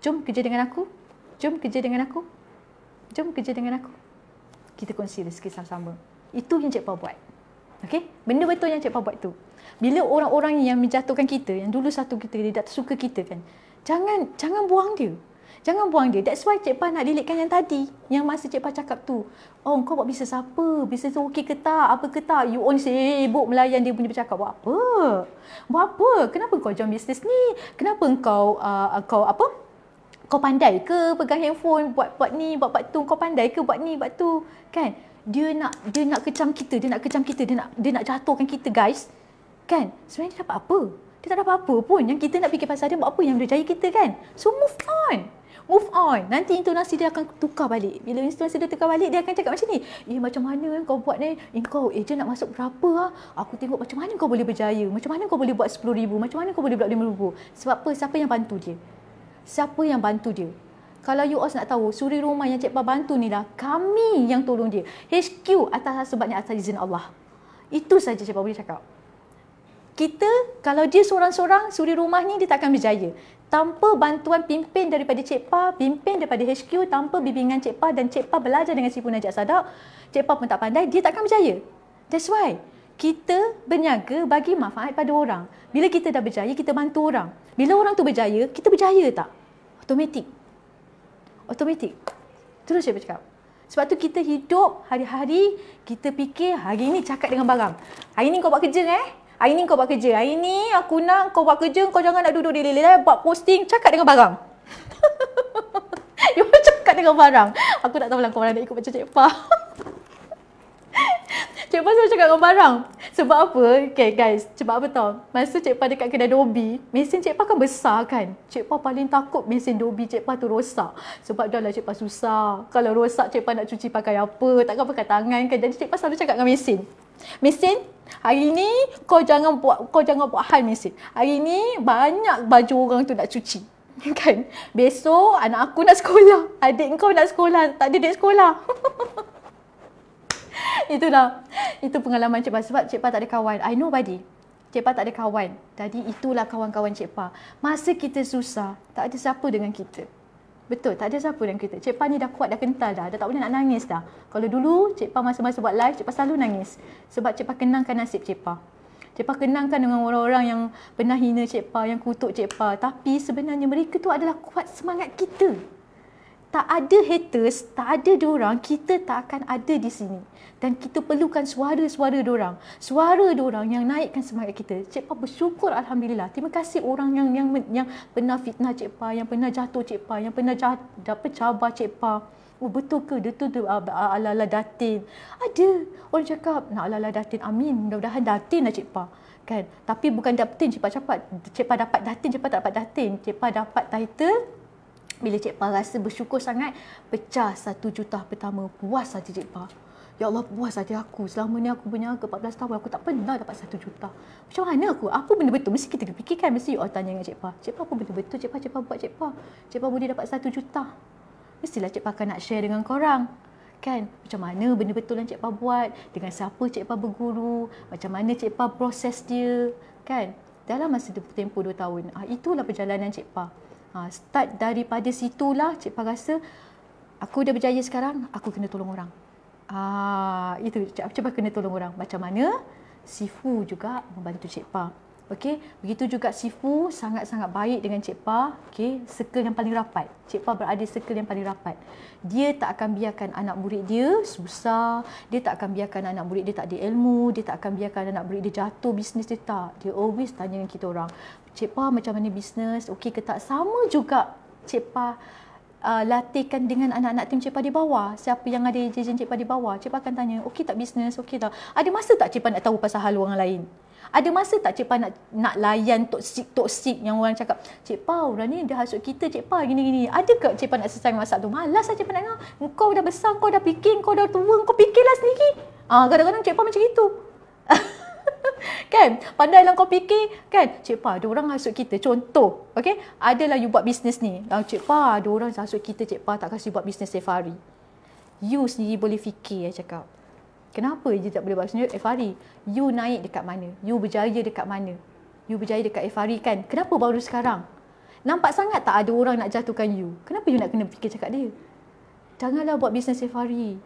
Jom kerja dengan aku. Jom kerja dengan aku. Jom kerja dengan aku. Kita kongsi rezeki sama-sama. Itu yang Cik Pa buat. Okay, Benda betul yang Cik Pa buat tu. Bila orang-orang yang menjatuhkan kita, yang dulu satu kita, dia tak suka kita kan. Jangan jangan buang dia. Jangan buang dia. That's why Cik Pa nak delete yang tadi. Yang masa Cik Pa cakap tu. Oh, kau buat bisnes apa? Bisnes tu okey ke tak? Apa ke tak? You only ibu melayan dia punya bercakap. Buat apa? Buat apa? Kenapa kau join bisnes ni? Kenapa kau uh, uh, kau apa? Kau pandai ke pegang handphone buat buat ni, buat buat tu? Kau pandai ke buat ni, buat tu? Kan? Dia nak dia nak kecam kita, dia nak kecam kita, dia nak dia nak jatuhkan kita, guys. Kan? Sebenarnya dia dapat apa? dia tak ada apa-apa pun yang kita nak fikir pasal dia buat apa yang berjaya kita kan so move on Move on. Nanti intonasi dia akan tukar balik. Bila intonasi dia tukar balik, dia akan cakap macam ni. Eh, macam mana yang kau buat ni? Eh, kau ejen eh, nak masuk berapa? Ah? Aku tengok macam mana kau boleh berjaya? Macam mana kau boleh buat RM10,000? Macam mana kau boleh buat RM5,000? Sebab apa? Siapa yang bantu dia? Siapa yang bantu dia? Kalau you all nak tahu, suri rumah yang cik Pa bantu ni lah kami yang tolong dia. HQ atas sebabnya atas izin Allah. Itu saja cik Pa boleh cakap kita kalau dia seorang-seorang suri rumah ni dia takkan berjaya tanpa bantuan pimpin daripada Cik Pa, pimpin daripada HQ, tanpa bimbingan Cik Pa dan Cik Pa belajar dengan Sipu Najat Sadak, Cik Pa pun tak pandai, dia takkan berjaya. That's why kita berniaga bagi manfaat pada orang. Bila kita dah berjaya, kita bantu orang. Bila orang tu berjaya, kita berjaya tak? Automatik. Automatik. Terus Cik Pa Sebab tu kita hidup hari-hari, kita fikir hari ni cakap dengan barang. Hari ni kau buat kerja eh? Hari ni kau buat kerja. Hari ni aku nak kau buat kerja, kau jangan nak duduk di lele buat posting, cakap dengan barang. you cakap dengan barang. Aku tak tahu lah kau orang nak ikut macam Cik Pa. Cik Pa selalu cakap dengan barang. Sebab apa? Okay guys, sebab apa tau? Masa Cik Pa dekat kedai Dobi, mesin Cik Pa kan besar kan? Cik Pa paling takut mesin Dobi Cik Pa tu rosak. Sebab dah lah Cik Pa susah. Kalau rosak Cik Pa nak cuci pakai apa? Takkan pakai tangan kan? Jadi Cik Pa selalu cakap dengan mesin. Mesin, hari ni kau jangan buat kau jangan buat hal mesin. Hari ni banyak baju orang tu nak cuci. Kan? Besok anak aku nak sekolah. Adik kau nak sekolah. Tak ada adik sekolah. itu Itulah. Itu pengalaman Cik Pa. Sebab Cik Pa tak ada kawan. I know buddy. Cik Pa tak ada kawan. Jadi itulah kawan-kawan Cik Pa. Masa kita susah, tak ada siapa dengan kita. Betul, tak ada siapa dalam kita Cik Pa ni dah kuat, dah kental dah. Dah tak boleh nak nangis dah. Kalau dulu, Cik Pa masa-masa buat live, Cik Pa selalu nangis. Sebab Cik Pa kenangkan nasib Cik Pa. Cik Pa kenangkan dengan orang-orang yang pernah hina Cik Pa, yang kutuk Cik Pa. Tapi sebenarnya mereka tu adalah kuat semangat kita tak ada haters, tak ada orang, kita tak akan ada di sini. Dan kita perlukan suara-suara orang, suara orang yang naikkan semangat kita. Cik Pa bersyukur alhamdulillah. Terima kasih orang yang yang yang pernah fitnah Cik Pa, yang pernah jatuh Cik Pa, yang pernah jatuh, dapat cabar Cik Pa. Oh, betul ke dia tu dia uh, ah, ah, ala ala datin ada orang cakap nak ala ala datin amin mudah-mudahan datin lah cikpa kan tapi bukan datin cepat-cepat cepat dapat datin cepat tak dapat datin cepat dapat title bila Cik Pa rasa bersyukur sangat, pecah satu juta pertama. Puas hati Cik Pa. Ya Allah, puas hati aku. Selama ni aku berniaga 14 tahun, aku tak pernah dapat satu juta. Macam mana aku? Apa benda betul? Mesti kita fikirkan. Mesti you tanya dengan Cik Pa. Cik Pa, apa benda betul? Cik Pa, Cik Pa buat Cik Pa. Cik Pa boleh dapat satu juta. Mestilah Cik Pa akan nak share dengan korang kan macam mana benda betul yang cik cikpa buat dengan siapa cik cikpa berguru macam mana cik cikpa proses dia kan dalam masa tempoh dua tahun ah, itulah perjalanan cik cikpa Ha, start daripada situlah Cik Pah rasa aku dah berjaya sekarang, aku kena tolong orang. Ah, ha, itu Cik Pah kena tolong orang. Macam mana? Sifu juga membantu Cik Pah. Okey, begitu juga Sifu sangat-sangat baik dengan Cik Pa, okey, circle yang paling rapat. Cik Pa berada circle yang paling rapat. Dia tak akan biarkan anak murid dia susah, dia tak akan biarkan anak murid dia tak ada ilmu, dia tak akan biarkan anak murid dia jatuh bisnes dia tak. Dia always tanya dengan kita orang, "Cik Pa macam mana bisnes? Okey ke tak?" Sama juga Cik Pa uh, latihkan dengan anak-anak tim Cik Pa di bawah. Siapa yang ada ejen Cik Pa di bawah, Cik Pa akan tanya, "Okey tak bisnes? Okey tak? Ada masa tak Cik Pa nak tahu pasal hal orang lain?" ada masa tak Cik Pa nak nak layan toksik-toksik yang orang cakap Cik Pa orang ni dah hasut kita Cik Pa gini-gini adakah Cik Pa nak selesai masalah tu malas lah Cik Pa nak tengok kau dah besar kau dah fikir kau dah tua kau fikirlah sendiri ah, kadang-kadang Cik Pa macam itu kan pandai lah kau fikir kan cik pa ada orang hasut kita contoh okey adalah you buat bisnes ni ah, cik pa ada orang hasut kita cik pa tak kasih buat bisnes safari you sendiri boleh fikir ya cakap Kenapa je tak boleh buat? Maksudnya FRE, you naik dekat mana? You berjaya dekat mana? You berjaya dekat FRE kan? Kenapa baru sekarang? Nampak sangat tak ada orang nak jatuhkan you? Kenapa you nak kena fikir cakap dia? Janganlah buat bisnes FRE.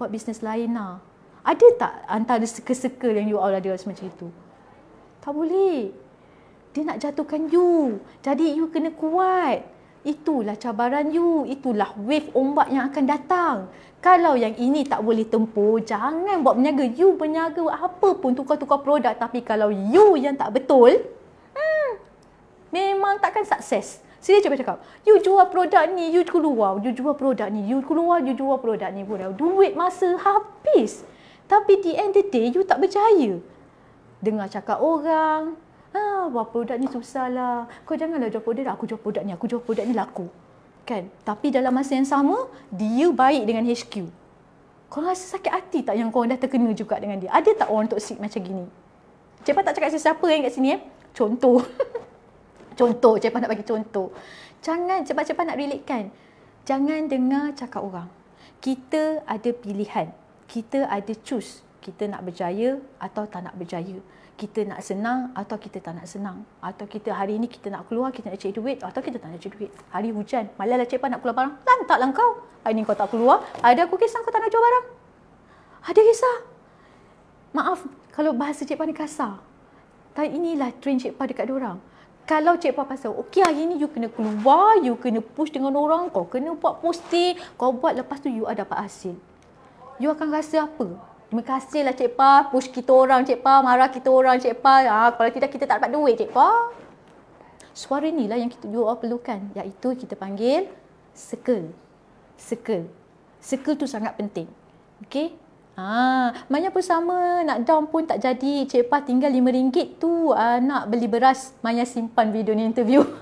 Buat bisnes lain lah. Ada tak antara seke-seke yang you all ada rasa macam itu? Tak boleh. Dia nak jatuhkan you. Jadi you kena kuat. Itulah cabaran you. Itulah wave ombak yang akan datang. Kalau yang ini tak boleh tempuh, jangan buat berniaga. You berniaga apa pun tukar-tukar produk. Tapi kalau you yang tak betul, hmm, memang takkan sukses. Sini cuba cakap, you jual produk ni, you keluar. You jual produk ni, you keluar, you jual produk ni. Boleh. Duit masa habis. Tapi di end the day, you tak berjaya. Dengar cakap orang, ah, buat produk ni susah lah. Kau janganlah jual produk ni, aku jual produk ni, aku jual produk ni laku kan tapi dalam masa yang sama dia baik dengan HQ kau rasa sakit hati tak yang kau dah terkena juga dengan dia ada tak orang toksik macam gini cepat tak cakap sesiapa yang kat sini eh contoh contoh cepat nak bagi contoh jangan cepat-cepat nak relate kan jangan dengar cakap orang kita ada pilihan kita ada choose kita nak berjaya atau tak nak berjaya kita nak senang atau kita tak nak senang atau kita hari ini kita nak keluar kita nak cari duit atau kita tak nak cari duit hari hujan malah lah cik pan nak keluar barang lantaklah kau hari ini kau tak keluar ada aku kisah kau tak nak jual barang ada kisah maaf kalau bahasa cik pan ni kasar tapi inilah train cik pan dekat orang kalau cik pa pasal okey hari ni you kena keluar you kena push dengan orang kau kena buat posting kau buat lepas tu you ada dapat hasil you akan rasa apa Terima lah Cik Pa push kita orang Cik Pa marah kita orang Cik Pa ha, kalau tidak kita tak dapat duit Cik Pa suara inilah yang kita you all perlukan iaitu kita panggil circle circle circle tu sangat penting okey ha ah, Maya pun sama nak down pun tak jadi Cik Pa tinggal RM5 tu uh, nak beli beras Maya simpan video ni interview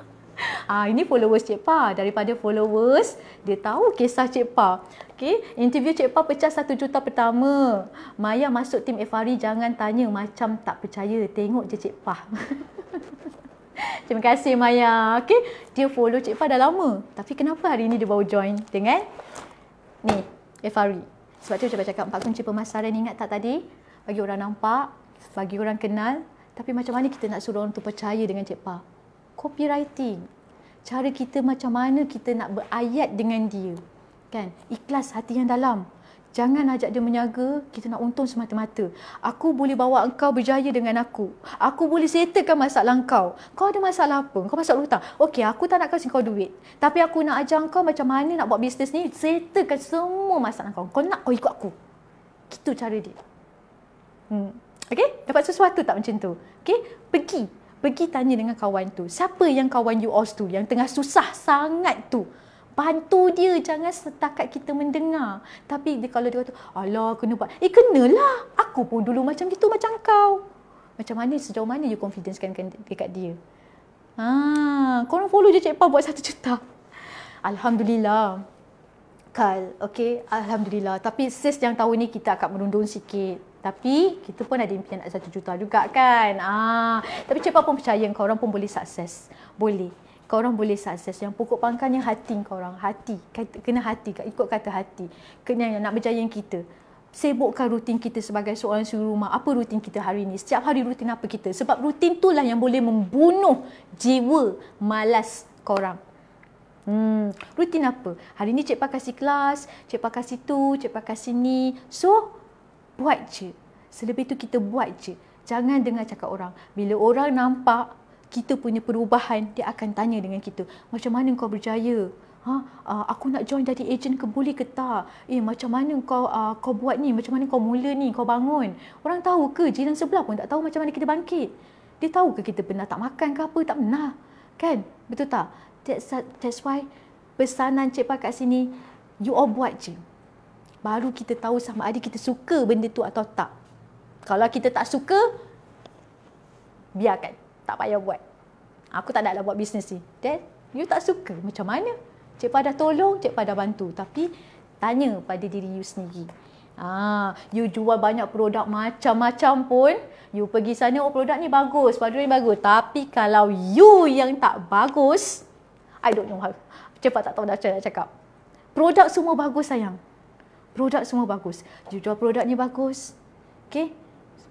Ah ini followers Cik Pa daripada followers dia tahu kisah Cik Pa. Okey, interview Cik Pa pecah 1 juta pertama. Maya masuk tim FRI e, jangan tanya macam tak percaya. Tengok je Cik Pa. Terima kasih Maya. Okey, dia follow Cik Pa dah lama. Tapi kenapa hari ini dia baru join dengan ni FRI? E. Sebab tu saya cakap empat kunci pemasaran ingat tak tadi? Bagi orang nampak, bagi orang kenal. Tapi macam mana kita nak suruh orang tu percaya dengan Cik Pa? Copywriting. Cara kita macam mana kita nak berayat dengan dia kan ikhlas hati yang dalam jangan ajak dia menyaga kita nak untung semata-mata aku boleh bawa engkau berjaya dengan aku aku boleh settlekan masalah engkau kau ada masalah apa kau masalah hutang okey aku tak nak kasih kau duit tapi aku nak ajar kau macam mana nak buat bisnes ni settlekan semua masalah kau kau nak kau ikut aku gitu cara dia hmm okey dapat sesuatu tak macam tu okey pergi pergi tanya dengan kawan tu siapa yang kawan you all tu yang tengah susah sangat tu bantu dia jangan setakat kita mendengar tapi dia kalau dia kata alah kena buat eh kenalah aku pun dulu macam gitu macam kau macam mana sejauh mana you confidence kan dekat dia ha orang follow je cik buat satu juta alhamdulillah kal okey alhamdulillah tapi sis yang tahu ni kita akan merundun sikit tapi kita pun ada impian nak satu juta juga kan. Ah, tapi cepat pun percaya kau orang pun boleh sukses. Boleh kau orang boleh sukses. Yang pokok pangkalnya hati kau orang. Hati. Kena hati. Ikut kata hati. Kena yang nak berjaya kita. Sibukkan rutin kita sebagai seorang suri rumah. Apa rutin kita hari ini? Setiap hari rutin apa kita? Sebab rutin itulah yang boleh membunuh jiwa malas kau orang. Hmm, rutin apa? Hari ni cik pak kasih kelas, cik pak kasih tu, cik pak kasih ni. So, buat je. Selebih tu kita buat je. Jangan dengar cakap orang. Bila orang nampak kita punya perubahan dia akan tanya dengan kita macam mana kau berjaya ha uh, aku nak join jadi ejen ke boleh ke tak eh macam mana kau uh, kau buat ni macam mana kau mula ni kau bangun orang tahu ke jiran sebelah pun tak tahu macam mana kita bangkit dia tahu ke kita pernah tak makan ke apa tak pernah kan betul tak that's, that's why pesanan cik pak kat sini you all buat je baru kita tahu sama ada kita suka benda tu atau tak kalau kita tak suka biarkan tak payah buat. Aku tak naklah buat bisnes ni. Then, you tak suka. Macam mana? Cik Pa tolong, Cik Pa bantu. Tapi, tanya pada diri you sendiri. Ah, you jual banyak produk macam-macam pun, you pergi sana, oh produk ni bagus, produk ni bagus. Tapi kalau you yang tak bagus, I don't know how. Cepat tak tahu dah macam nak cakap. Produk semua bagus sayang. Produk semua bagus. You jual produk ni bagus. Okay?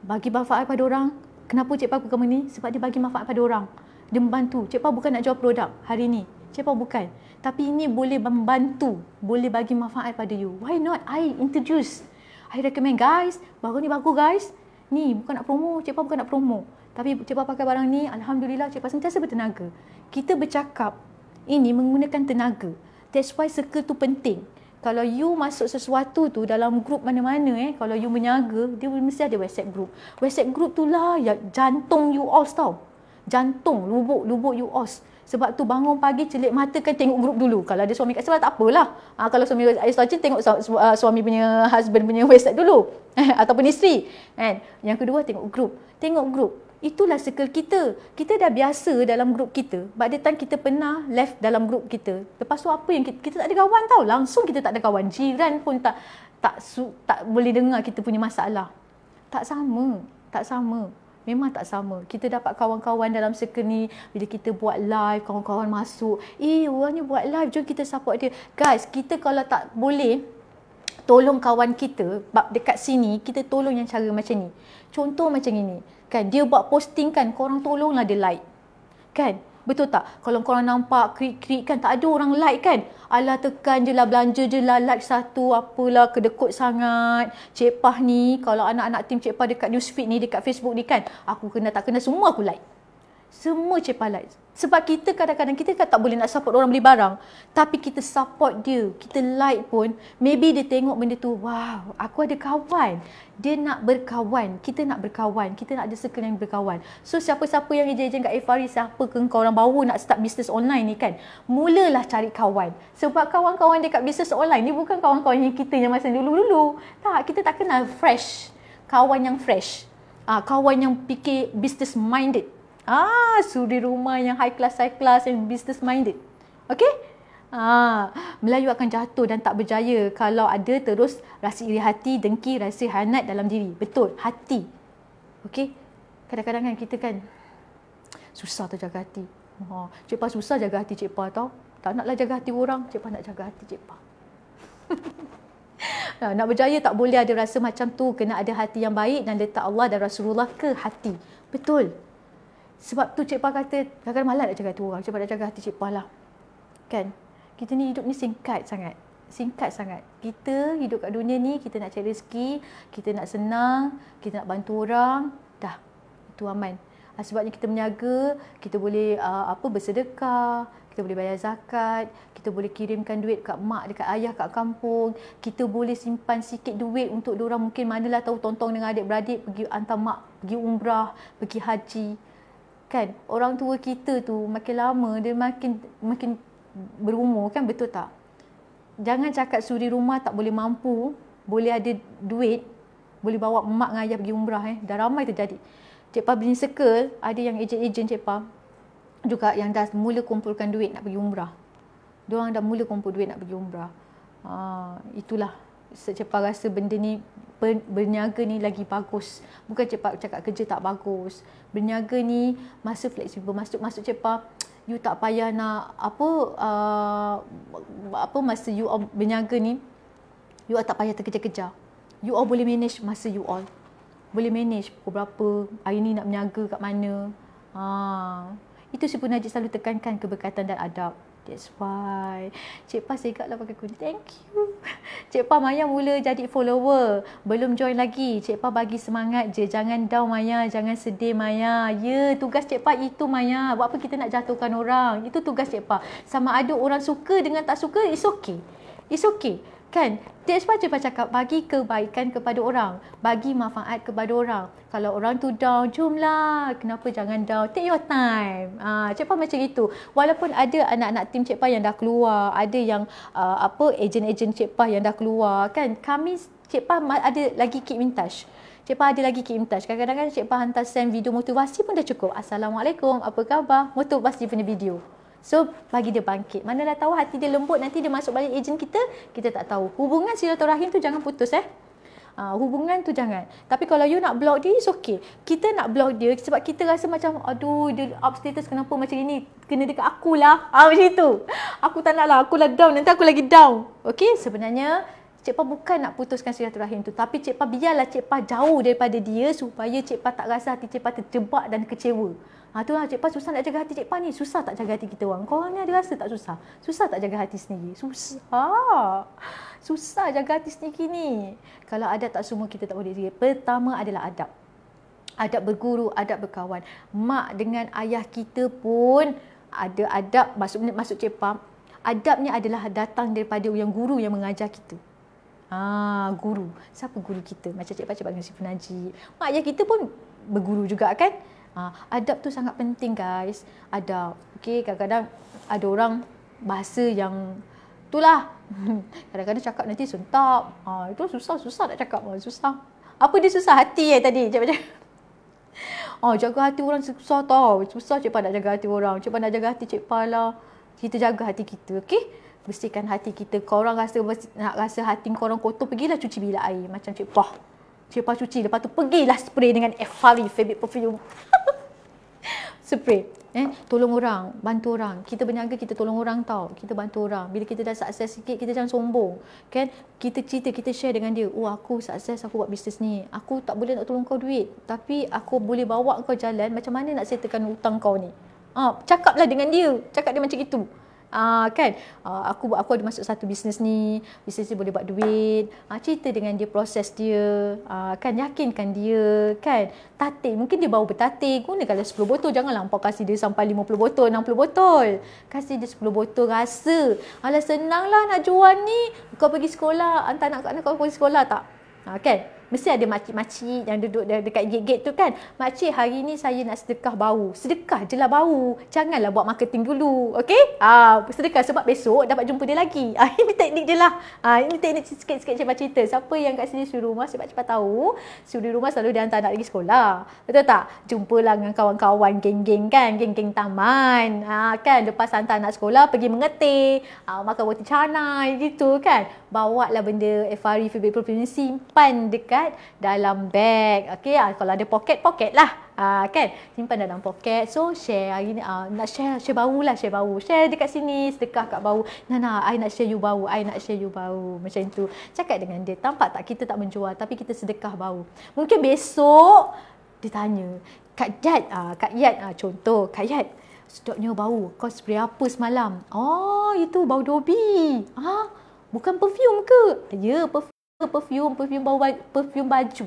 Bagi manfaat pada orang, kenapa Cik Pa bukan ini? Sebab dia bagi manfaat pada orang. Dia membantu. Cik Pa bukan nak jual produk hari ini. Cik Pa bukan. Tapi ini boleh membantu. Boleh bagi manfaat pada you. Why not I introduce? I recommend guys. Baru ni bagus guys. Ni bukan nak promo. Cik Pa bukan nak promo. Tapi Cik Pa pakai barang ni. Alhamdulillah Cik Pa sentiasa bertenaga. Kita bercakap. Ini menggunakan tenaga. That's why circle tu penting kalau you masuk sesuatu tu dalam grup mana-mana eh kalau you menyaga dia mesti ada WhatsApp group. WhatsApp group tu lah ya jantung you all tau. Jantung lubuk-lubuk you all. Sebab tu bangun pagi celik mata kan tengok grup dulu. Kalau ada suami kat sebelah tak apalah. Ha, kalau suami ada suami tengok ah, suami punya husband punya WhatsApp dulu. ataupun isteri. Kan? Yang kedua tengok grup. Tengok grup itulah circle kita. Kita dah biasa dalam grup kita. But the time kita pernah left dalam grup kita. Lepas tu apa yang kita, kita tak ada kawan tau. Langsung kita tak ada kawan. Jiran pun tak tak su tak boleh dengar kita punya masalah. Tak sama. Tak sama. Memang tak sama. Kita dapat kawan-kawan dalam circle ni. Bila kita buat live, kawan-kawan masuk. Eh, orang buat live. Jom kita support dia. Guys, kita kalau tak boleh tolong kawan kita dekat sini, kita tolong yang cara macam ni. Contoh macam ini kan dia buat posting kan korang tolonglah dia like kan betul tak kalau korang nampak krik-krik kan tak ada orang like kan alah tekan je lah belanja je lah like satu apalah kedekut sangat Cik Pah ni kalau anak-anak tim Cik Pah dekat newsfeed ni dekat Facebook ni kan aku kena tak kena semua aku like semua cepalat. Sebab kita kadang-kadang kita kan tak boleh nak support orang beli barang. Tapi kita support dia. Kita like pun. Maybe dia tengok benda tu. Wow, aku ada kawan. Dia nak berkawan. Kita nak berkawan. Kita nak ada circle yang berkawan. So, siapa-siapa yang ejen-ejen kat Efari, siapa ke kau orang baru nak start bisnes online ni kan? Mulalah cari kawan. Sebab kawan-kawan dekat bisnes online ni bukan kawan-kawan yang kita yang masa dulu-dulu. Tak, kita tak kenal fresh. Kawan yang fresh. Ah, kawan yang fikir business minded. Ah, suri rumah yang high class, high class and business minded. Okay? Ah, Melayu akan jatuh dan tak berjaya kalau ada terus rasa iri hati, dengki, rasa hanat dalam diri. Betul, hati. Okay? Kadang-kadang kan kita kan susah tu jaga hati. Oh, Cik Pa susah jaga hati Cik Pa tau. Tak naklah jaga hati orang, Cik Pa nak jaga hati Cik Pa. Nah, ha, nak berjaya tak boleh ada rasa macam tu kena ada hati yang baik dan letak Allah dan Rasulullah ke hati. Betul. Sebab tu Cik Pah kata, kadang-kadang malas nak jaga hati orang. Cepat nak jaga hati Cik Pah lah. Kan? Kita ni hidup ni singkat sangat. Singkat sangat. Kita hidup kat dunia ni, kita nak cari rezeki, kita nak senang, kita nak bantu orang. Dah. Itu aman. Ah, sebabnya kita meniaga, kita boleh uh, apa bersedekah, kita boleh bayar zakat, kita boleh kirimkan duit kat mak, dekat ayah, kat kampung. Kita boleh simpan sikit duit untuk orang mungkin manalah tahu tontong dengan adik-beradik pergi hantar mak, pergi umrah, pergi haji kan orang tua kita tu makin lama dia makin makin berumur kan betul tak jangan cakap suri rumah tak boleh mampu boleh ada duit boleh bawa mak dengan ayah pergi umrah eh dah ramai terjadi Cik Pa Bling sekel ada yang ejen-ejen Cik Pa juga yang dah mula kumpulkan duit nak pergi umrah diorang dah mula kumpul duit nak pergi umrah uh, itulah secepat rasa benda ni berniaga ni lagi bagus bukan cepat cakap kerja tak bagus berniaga ni masa fleksibel masuk masuk cepat you tak payah nak apa uh, apa masa you all berniaga ni you all tak payah terkeja-keja you all boleh manage masa you all boleh manage pukul berapa hari ni nak berniaga kat mana ha. itu si pun selalu tekankan keberkatan dan adab That's why. Cik Pa segaklah pakai kuning. Thank you. Cik Pa Maya mula jadi follower. Belum join lagi. Cik Pa bagi semangat je. Jangan down Maya. Jangan sedih Maya. Ya, yeah, tugas Cik Pa itu Maya. Buat apa kita nak jatuhkan orang? Itu tugas Cik Pa. Sama ada orang suka dengan tak suka, it's okay. It's okay kan that's why cepat cakap bagi kebaikan kepada orang bagi manfaat kepada orang kalau orang tu down jumlah kenapa jangan down take your time ah uh, cepat macam itu walaupun ada anak-anak tim cepat yang dah keluar ada yang uh, apa ejen-ejen cepat yang dah keluar kan kami cepat ada lagi keep in touch Cik Pah ada lagi keep in touch. Kadang-kadang kan Cik Pah hantar send video motivasi pun dah cukup. Assalamualaikum. Apa khabar? Motivasi punya video. So bagi dia bangkit. Manalah tahu hati dia lembut nanti dia masuk balik ejen kita, kita tak tahu. Hubungan silaturahim tu jangan putus eh. Uh, hubungan tu jangan. Tapi kalau you nak block dia, it's okay. Kita nak block dia sebab kita rasa macam, aduh, dia up status kenapa macam ini. Kena dekat akulah. Ah, uh, macam tu. Aku tak nak lah. Akulah down. Nanti aku lagi down. Okay? Sebenarnya, Cik Pa bukan nak putuskan silaturahim tu. Tapi Cik Pa biarlah Cik Pa jauh daripada dia supaya Cik Pa tak rasa hati Cik Pa terjebak dan kecewa. Ha, tu lah Cik Pan susah nak jaga hati Cik Pan ni. Susah tak jaga hati kita orang. Korang ni ada rasa tak susah? Susah tak jaga hati sendiri? Susah. Susah jaga hati sendiri ni. Kalau adab tak semua kita tak boleh jaga. Pertama adalah adab. Adab berguru, adab berkawan. Mak dengan ayah kita pun ada adab. masuk masuk Cik Pan, adab ni adalah datang daripada yang guru yang mengajar kita. Ah, guru. Siapa guru kita? Macam Cik Pan, Cik Pan dengan Cik Pan Najib. Mak ayah kita pun berguru juga kan? Ha, adab tu sangat penting guys. Adab. Okey, kadang-kadang ada orang bahasa yang itulah. Kadang-kadang cakap nanti sentap. Ha, ah, itu susah-susah nak cakap. Ah, susah. Apa dia susah? Hati eh tadi. Cepat-cepat. Oh, jaga hati orang susah tau. Susah Cik Pa nak jaga hati orang. Cik Pa nak jaga hati Cik Pa lah. Kita jaga hati kita, okey? Bersihkan hati kita. Korang rasa nak rasa hati korang kotor, pergilah cuci bilik air. Macam Cik Pa. Selepas cuci, lepas tu pergilah spray dengan Fari Fabric Perfume. spray. Eh, tolong orang, bantu orang. Kita berniaga, kita tolong orang tau. Kita bantu orang. Bila kita dah sukses sikit, kita jangan sombong. Kan? Kita cerita, kita share dengan dia. Oh, aku sukses, aku buat bisnes ni. Aku tak boleh nak tolong kau duit. Tapi aku boleh bawa kau jalan. Macam mana nak settlekan hutang kau ni? Ah, cakaplah dengan dia. Cakap dia macam itu. Ah kan ah, aku aku ada masuk satu bisnes ni bisnes ni boleh buat duit ah, cerita dengan dia proses dia ah, kan yakinkan dia kan tatik mungkin dia bau bertatik guna kalau 10 botol janganlah kau kasi dia sampai 50 botol 60 botol kasi dia 10 botol rasa alah senanglah nak jual ni kau pergi sekolah hantar anak anak kau pergi sekolah tak ah, kan Mesti ada makcik-makcik yang duduk dekat gate-gate tu kan. Makcik hari ni saya nak sedekah bau. Sedekah je lah bau. Janganlah buat marketing dulu. Okay? Ah, sedekah sebab besok dapat jumpa dia lagi. Ah, ini teknik je lah. Ah, ini teknik sikit-sikit cepat cerita. Siapa yang kat sini suruh rumah cepat-cepat tahu. Suruh rumah selalu dia hantar anak lagi sekolah. Betul tak? Jumpalah dengan kawan-kawan geng-geng kan. Geng-geng taman. Ah, kan? Lepas hantar anak sekolah pergi mengetik. Ah, makan roti canai gitu kan. Bawa lah benda FRE, Fibre Simpan dekat dekat dalam beg. Okey, ah, kalau ada poket, poket lah. Uh, kan? Simpan dalam poket. So, share hari ni. Uh, nak share, share bau lah, share bau. Share dekat sini, sedekah kat bau. Nana, I nak share you bau. I nak share you bau. Macam tu. Cakap dengan dia. Tampak tak kita tak menjual, tapi kita sedekah bau. Mungkin besok, dia tanya. Kak Yat, uh, Kak Yat uh, contoh. Kak Yat, sedapnya bau. Kau spray apa semalam? Oh, itu bau dobi. Ah, Bukan perfume ke? Ya, perfume perfume perfume bau perfume baju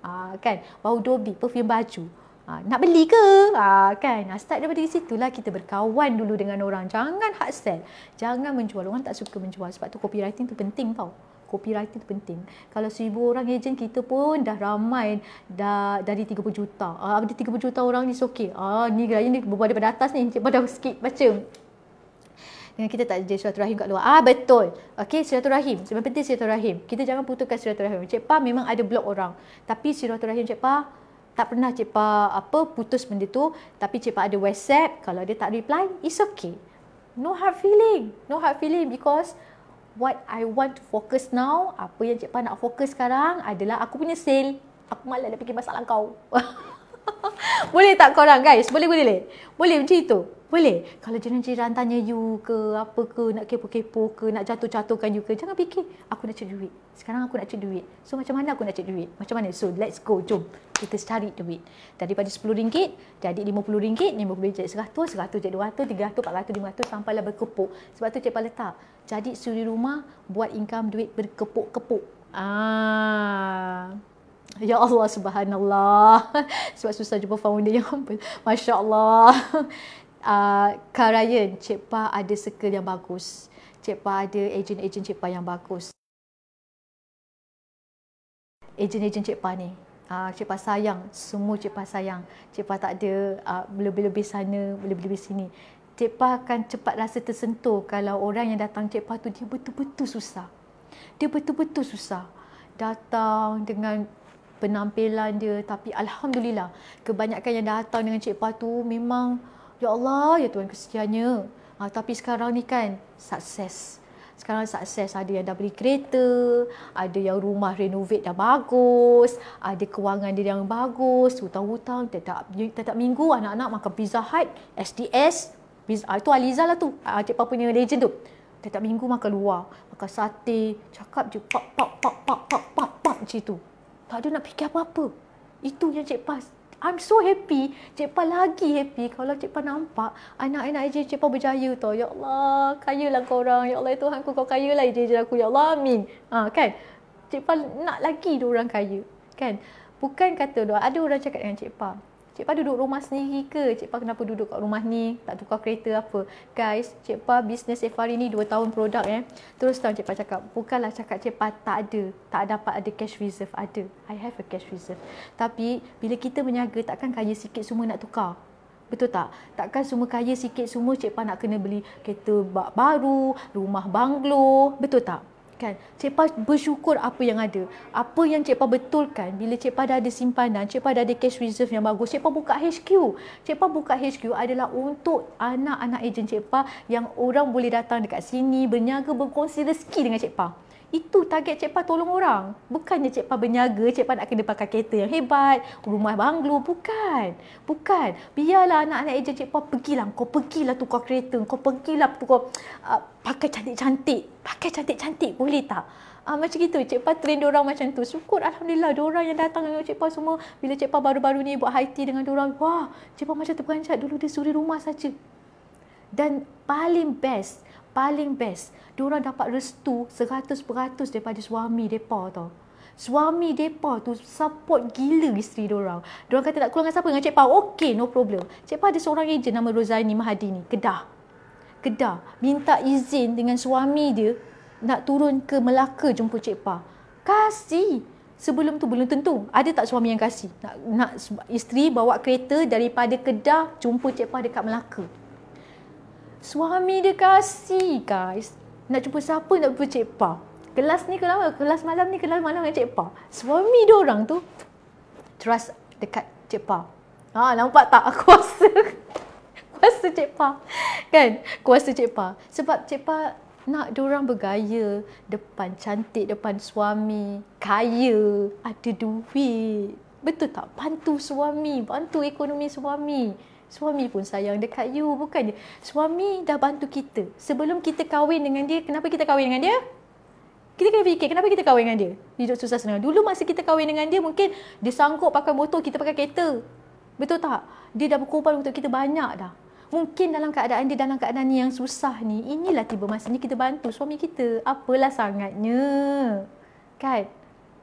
ah kan bau dobi perfume baju ah nak beli ke ah kan ah, start daripada lah kita berkawan dulu dengan orang jangan hard sell jangan menjual orang tak suka menjual sebab tu copywriting tu penting tau copywriting tu penting. Kalau seribu orang ejen kita pun dah ramai dah dari 30 juta. Ah ada 30 juta orang ni okay. Ah ni gaya ni berbuat daripada atas ni cik pada sikit macam dengan kita tak ada rahim kat luar. Ah betul. Okey, silaturahim. Sebab penting rahim? Kita jangan putuskan silaturahim. Cik Pa memang ada blok orang. Tapi silaturahim Cik Pa tak pernah Cik Pa apa putus benda tu. Tapi Cik Pa ada WhatsApp. Kalau dia tak reply, it's okay. No hard feeling. No hard feeling because what I want to focus now, apa yang Cik Pa nak fokus sekarang adalah aku punya sale. Aku malah nak fikir masalah kau. boleh tak korang guys? Boleh-boleh? Boleh macam itu? Boleh? Kalau jiran-jiran tanya you ke apa ke nak kepo-kepo ke nak jatuh-jatuhkan you ke jangan fikir aku nak cari duit. Sekarang aku nak cari duit. So macam mana aku nak cari duit? Macam mana? So let's go. Jom. Kita cari duit. Daripada RM10 jadi RM50, RM50 jadi RM100, RM100 jadi RM200, RM300, RM400, RM500 sampailah berkepuk. Sebab tu cikpa letak. Jadi suri rumah buat income duit berkepuk-kepuk. Ah. Ya Allah subhanallah. Sebab susah jumpa founder yang humble. Masya Allah uh, Kak Ryan, Cik Pa ada circle yang bagus. Cik Pa ada agent-agent Cik Pa yang bagus. Agent-agent Cik Pa ni. Uh, Cik Pa sayang. Semua Cik Pa sayang. Cik Pa tak ada uh, lebih-lebih sana, lebih-lebih sini. Cik Pa akan cepat rasa tersentuh kalau orang yang datang Cik Pa tu dia betul-betul susah. Dia betul-betul susah. Datang dengan penampilan dia tapi Alhamdulillah kebanyakan yang datang dengan Cik Pa tu memang Ya Allah, ya Tuhan kesiannya. Ha, tapi sekarang ni kan, sukses. Sekarang sukses ada yang dah beli kereta, ada yang rumah renovate dah bagus, ada kewangan dia yang bagus, hutang-hutang, tetap minggu anak-anak makan Pizza Hut, SDS, pizza, ah, itu Aliza lah tu, ah, Cik Pak punya legend tu. Tetap minggu makan luar, makan sate, cakap je pak pak pak pak pak pak pak macam tu. Tak ada nak fikir apa-apa. Itu yang Cik Pak I'm so happy. Cik Pa lagi happy kalau Cik Pa nampak anak-anak AJ Cik Pa berjaya tau. Ya Allah, kayalah kau orang. Ya Allah, Tuhan aku kau kayalah AJ AJ aku. Ya Allah, amin. Ha, kan? Cik Pa nak lagi dia orang kaya. Kan? Bukan kata doa. Ada orang cakap dengan Cik Pa. Cik Pa duduk rumah sendiri ke? Cik Pa kenapa duduk kat rumah ni? Tak tukar kereta apa? Guys, Cik Pa bisnes safari ni 2 tahun produk eh. Terus tahu Cik Pa cakap, bukanlah cakap Cik Pa tak ada, tak dapat ada cash reserve. Ada. I have a cash reserve. Tapi, bila kita meniaga, takkan kaya sikit semua nak tukar? Betul tak? Takkan semua kaya sikit semua Cik Pa nak kena beli kereta baru, rumah banglo? Betul tak? kan cikpa bersyukur apa yang ada apa yang cikpa betulkan bila cikpa dah ada simpanan cikpa dah ada cash reserve yang bagus cikpa buka HQ cikpa buka HQ adalah untuk anak-anak ejen cikpa yang orang boleh datang dekat sini berniaga berkongsi rezeki dengan cikpa itu target Cik Pa tolong orang. Bukannya Cik Pa berniaga, Cik Pa nak kena pakai kereta yang hebat, rumah banglo. Bukan. Bukan. Biarlah anak-anak ejen Cik Pa pergilah. Kau pergilah tukar kereta. Kau pergilah tukar uh, pakai cantik-cantik. Pakai cantik-cantik boleh tak? Ah ha, macam gitu Cik Pa train orang macam tu. Syukur alhamdulillah dia orang yang datang dengan Cik Pa semua bila Cik Pa baru-baru ni buat high tea dengan dia orang. Wah, Cik Pa macam terperanjat dulu dia suri rumah saja. Dan paling best paling best. Diorang dapat restu 100% daripada suami mereka tu. Suami mereka tu support gila isteri diorang. Diorang kata nak keluar dengan siapa? Dengan Cik Pau. Okay, no problem. Cik Pau ada seorang ejen nama Rozaini Mahadi ni. Kedah. Kedah. Minta izin dengan suami dia nak turun ke Melaka jumpa Cik Pau. Kasih. Sebelum tu belum tentu. Ada tak suami yang kasih? Nak, nak isteri bawa kereta daripada Kedah jumpa Cik Pau dekat Melaka. Suami dia kasih guys. Nak jumpa siapa nak jumpa Cik Pa. Kelas ni kelas, kelas malam ni kelas malam dengan Cik Pa. Suami dia orang tu trust dekat Cik Pa. Ha, nampak tak kuasa? kuasa Cik Pa. Kan? Kuasa Cik Pa. Sebab Cik Pa nak dia orang bergaya depan cantik depan suami, kaya, ada duit. Betul tak? Bantu suami, bantu ekonomi suami. Suami pun sayang dekat you bukan je. Suami dah bantu kita. Sebelum kita kahwin dengan dia, kenapa kita kahwin dengan dia? Kita kena fikir kenapa kita kahwin dengan dia? Hidup susah senang. Dulu masa kita kahwin dengan dia mungkin dia sanggup pakai motor, kita pakai kereta. Betul tak? Dia dah berkorban untuk kita banyak dah. Mungkin dalam keadaan dia dalam keadaan ni yang susah ni, inilah tiba masanya kita bantu suami kita. Apalah sangatnya. Kan?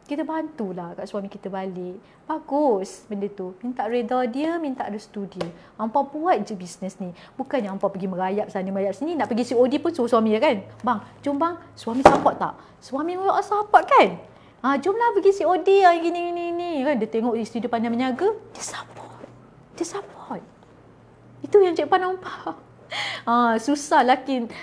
kita bantulah kat suami kita balik. Bagus benda tu. Minta reda dia, minta restu dia. Hampa buat je bisnes ni. Bukannya hampa pergi merayap sana, merayap sini. Nak pergi COD pun suruh suami dia kan. Bang, jom bang. Suami support tak? Suami merayap support kan? Ha, jomlah pergi COD yang ah, gini, gini, gini. Kan? Dia tengok isteri dia pandai menyaga. Dia support. Dia support. Itu yang Cik Pan nampak. Ha, ah, susah lah. Kin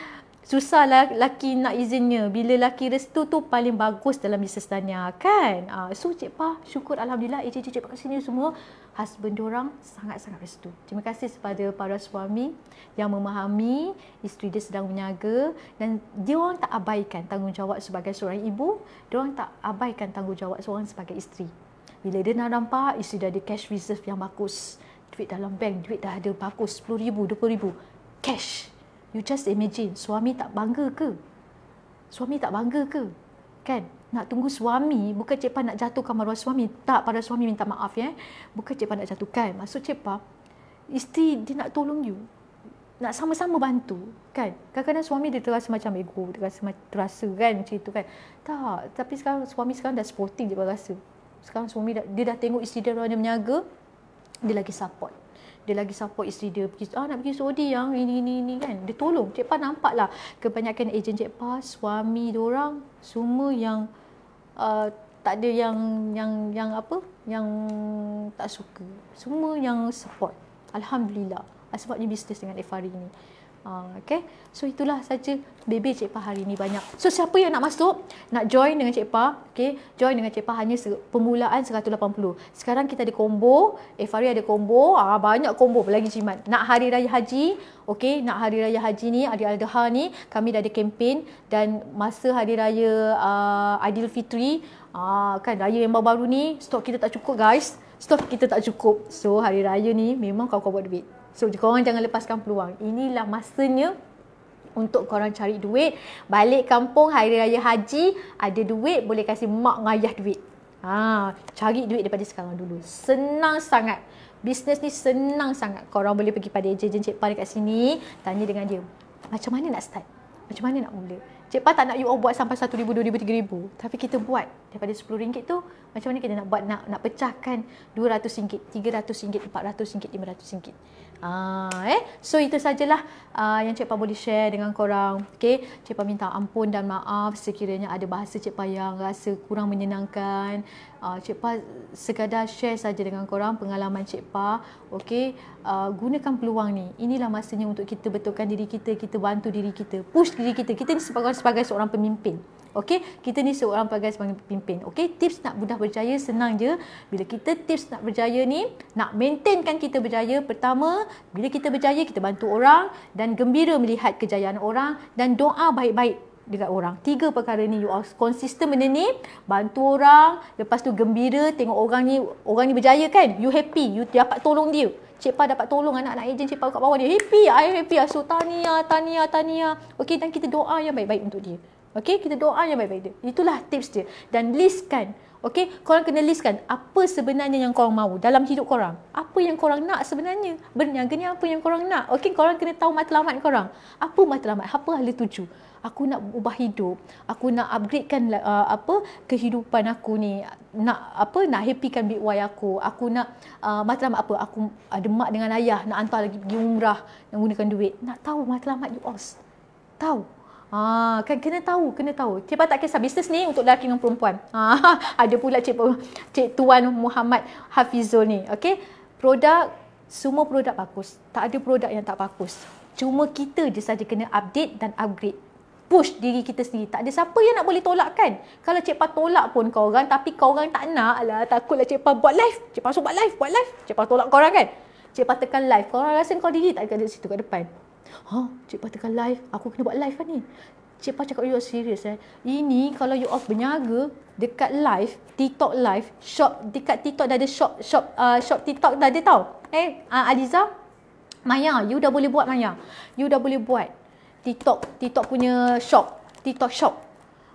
susahlah laki nak izinnya bila laki restu tu paling bagus dalam bisnes tanya kan uh, so cik pa syukur alhamdulillah eh, cik kat sini semua husband orang sangat-sangat restu terima kasih kepada para suami yang memahami isteri dia sedang menyaga dan dia orang tak abaikan tanggungjawab sebagai seorang ibu dia orang tak abaikan tanggungjawab seorang sebagai isteri bila dia nak nampak isteri dia ada cash reserve yang bagus duit dalam bank duit dah ada bagus 10000 20000 cash You just imagine suami tak bangga ke? Suami tak bangga ke? Kan? Nak tunggu suami, bukan Cik Pan nak jatuhkan maruah suami. Tak, pada suami minta maaf ya. Bukan Cik Pan nak jatuhkan. Maksud Cik Pan, isteri dia nak tolong you. Nak sama-sama bantu. Kan? Kadang-kadang suami dia terasa macam ego. Dia rasa, terasa kan macam itu kan. Tak, tapi sekarang suami sekarang dah sporting Cik Pan rasa. Sekarang suami dah, dia dah tengok isteri dia orang yang menyaga. Dia lagi support dia lagi support isteri dia pergi ah nak pergi Saudi yang ini ini ini kan dia tolong Cik Pa nampaklah kebanyakan ejen Cik Pa suami dia orang semua yang uh, tak ada yang yang yang apa yang tak suka semua yang support alhamdulillah ah, sebab ni bisnes dengan Efari ni Ah, okay. So itulah saja baby Cik Pa hari ini banyak. So siapa yang nak masuk, nak join dengan Cik Pa, okay, join dengan Cik Pa hanya permulaan 180. Sekarang kita ada combo, Efari eh, ada combo, ah banyak combo lagi jimat. Nak hari raya haji, okay, nak hari raya haji ni, hari Aldeha ni, kami dah ada kempen dan masa hari raya uh, ah, Fitri, ah kan raya yang baru-baru ni, stok kita tak cukup guys. Stok kita tak cukup. So hari raya ni memang kau kau buat duit. So korang jangan lepaskan peluang. Inilah masanya untuk korang cari duit. Balik kampung hari raya haji, ada duit boleh kasih mak dengan ayah duit. Ha, cari duit daripada sekarang dulu. Senang sangat. Bisnes ni senang sangat. Korang boleh pergi pada ejen-ejen Cik Pa dekat sini, tanya dengan dia. Macam mana nak start? Macam mana nak mula? Cik Pa tak nak you all buat sampai RM1,000, RM2,000, RM3,000. Tapi kita buat daripada RM10 tu, macam mana kita nak buat nak, nak pecahkan RM200, RM300, RM400, RM500. Ah, eh. So itu sajalah uh, yang Cik Pa boleh share dengan korang. okay, Cik Pa minta ampun dan maaf sekiranya ada bahasa Cik Pa yang rasa kurang menyenangkan. Ah, uh, Cik Pa sekadar share saja dengan korang pengalaman Cik Pa. Okey, uh, gunakan peluang ni. Inilah masanya untuk kita betulkan diri kita, kita bantu diri kita, push diri kita. Kita ni sebagai sebagai seorang pemimpin. Okey, kita ni seorang pegawai sebagai pimpin. Okey, tips nak mudah berjaya senang je. Bila kita tips nak berjaya ni, nak maintainkan kita berjaya. Pertama, bila kita berjaya kita bantu orang dan gembira melihat kejayaan orang dan doa baik-baik dekat orang. Tiga perkara ni you all consistent benda ni, bantu orang, lepas tu gembira tengok orang ni, orang ni berjaya kan? You happy, you dapat tolong dia. Cik Pa dapat tolong anak-anak ejen Cik Pa kat bawah dia. Happy, I happy. So, tania, tania, tania. Okay, dan kita doa yang baik-baik untuk dia. Okey, kita doa yang baik-baik dia. Itulah tips dia. Dan listkan. Okey, korang kena listkan apa sebenarnya yang korang mahu dalam hidup korang. Apa yang korang nak sebenarnya? Berniaga ni apa yang korang nak? Okey, korang kena tahu matlamat korang. Apa matlamat? Apa hala tuju? Aku nak ubah hidup. Aku nak upgradekan uh, apa kehidupan aku ni. Nak apa? Nak happykan big why aku. Aku nak uh, matlamat apa? Aku ada uh, mak dengan ayah nak hantar lagi pergi umrah nak gunakan duit. Nak tahu matlamat you all. Tahu. Ah, kan kena tahu, kena tahu. Cepat tak kisah bisnes ni untuk lelaki dan perempuan. Ah, ada pula cik, cik tuan Muhammad Hafizul ni. okay? Produk semua produk bagus. Tak ada produk yang tak bagus. Cuma kita je saja kena update dan upgrade. Push diri kita sendiri. Tak ada siapa yang nak boleh tolak kan? Kalau Cik Pa tolak pun kau orang tapi kau orang tak nak lah. Takutlah Cik Pa buat live. Cik Pa suruh buat live, buat live. Cik Pa tolak kau orang kan? Cik Pa tekan live. Kau orang rasa kau diri tak ada di situ kat depan. Ha, huh? Cik Pa tekan live, aku kena buat live kan ni. Cik Pa cakap you are serious eh. Ini kalau you off berniaga dekat live, TikTok live, shop dekat TikTok dah ada shop shop uh, shop TikTok dah ada tau. Eh, uh, Aliza, Maya, you dah boleh buat Maya. You dah boleh buat TikTok, TikTok punya shop, TikTok shop.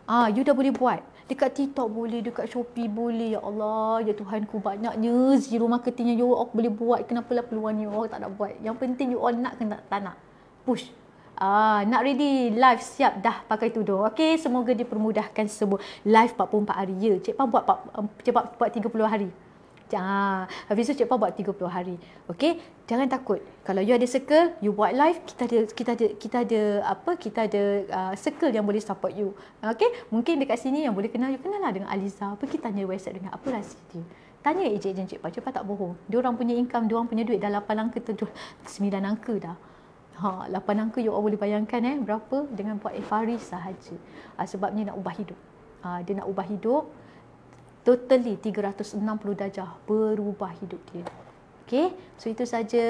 Ah, uh, you dah boleh buat. Dekat TikTok boleh, dekat Shopee boleh. Ya Allah, ya Tuhan ku banyaknya zero marketing yang you all boleh buat. Kenapa lah peluang you all tak nak buat? Yang penting you all nak ke tak, tak nak? push. Ah, nak ready live siap dah pakai tudung. Okey, semoga dipermudahkan semua. Live 44 hari. Ya, Cik Pan buat Cik Pan buat 30 hari. Ha, habis tu Cik Pan buat 30 hari. Okey, jangan takut. Kalau you ada circle, you buat live, kita ada kita ada kita ada apa? Kita ada uh, circle yang boleh support you. Okey, mungkin dekat sini yang boleh kenal you kenal lah dengan Aliza. Apa kita tanya website dengan apa lah dia. Tanya ejen-ejen Cik Pan, Cik Pan tak bohong. Dia orang punya income, dia orang punya duit dah 8 angka tu 9 angka dah ha, lapan angka yang all boleh bayangkan eh berapa dengan buat FRI sahaja ha, sebabnya nak ubah hidup ha, dia nak ubah hidup totally 360 darjah berubah hidup dia Okay, so itu saja.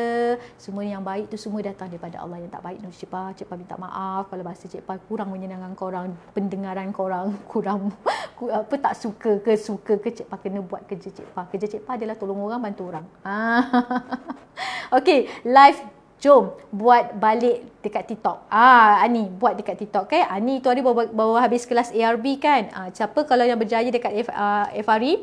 Semua yang baik tu semua datang daripada Allah yang tak baik. Nur Cik Pah, Cik Pah minta maaf kalau bahasa Cik Pah kurang menyenangkan orang pendengaran orang kurang apa tak suka ke suka ke Cik Pah kena buat kerja Cik Pah. Kerja Cik Pah adalah tolong orang, bantu orang. Ah. Okay, live Jom buat balik dekat TikTok. Ah Ani buat dekat TikTok kan? Ani tu hari baru, baru habis kelas ARB kan? Ah siapa kalau yang berjaya dekat F, uh, ah, FRE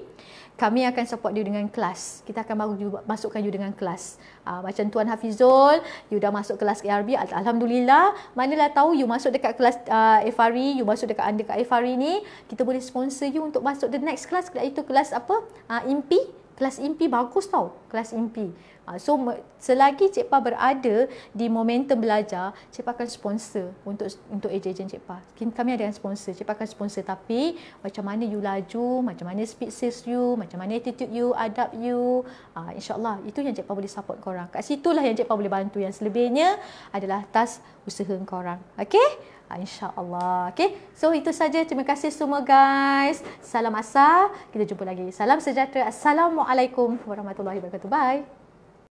kami akan support you dengan kelas. Kita akan baru you, masukkan you dengan kelas. Uh, macam Tuan Hafizul, you dah masuk kelas ARB, Alhamdulillah. Manalah tahu you masuk dekat kelas uh, ah, FRE, you masuk dekat anda dekat FRE ni, kita boleh sponsor you untuk masuk the next kelas, itu kelas apa? Uh, impi. Kelas impi bagus tau. Kelas impi. Ah, so selagi Cikpa berada di momentum belajar, Cikpa akan sponsor untuk untuk ejen-ejen Cikpa. Kami ada yang sponsor, Cikpa akan sponsor tapi macam mana you laju, macam mana speed sales you, macam mana attitude you, adab you, uh, insyaAllah itu yang Cikpa boleh support korang. Kat situlah yang Cikpa boleh bantu. Yang selebihnya adalah tas usaha korang. Okay? Ah, InsyaAllah. Okay. So, itu saja. Terima kasih semua guys. Salam asal. Kita jumpa lagi. Salam sejahtera. Assalamualaikum warahmatullahi wabarakatuh. Bye.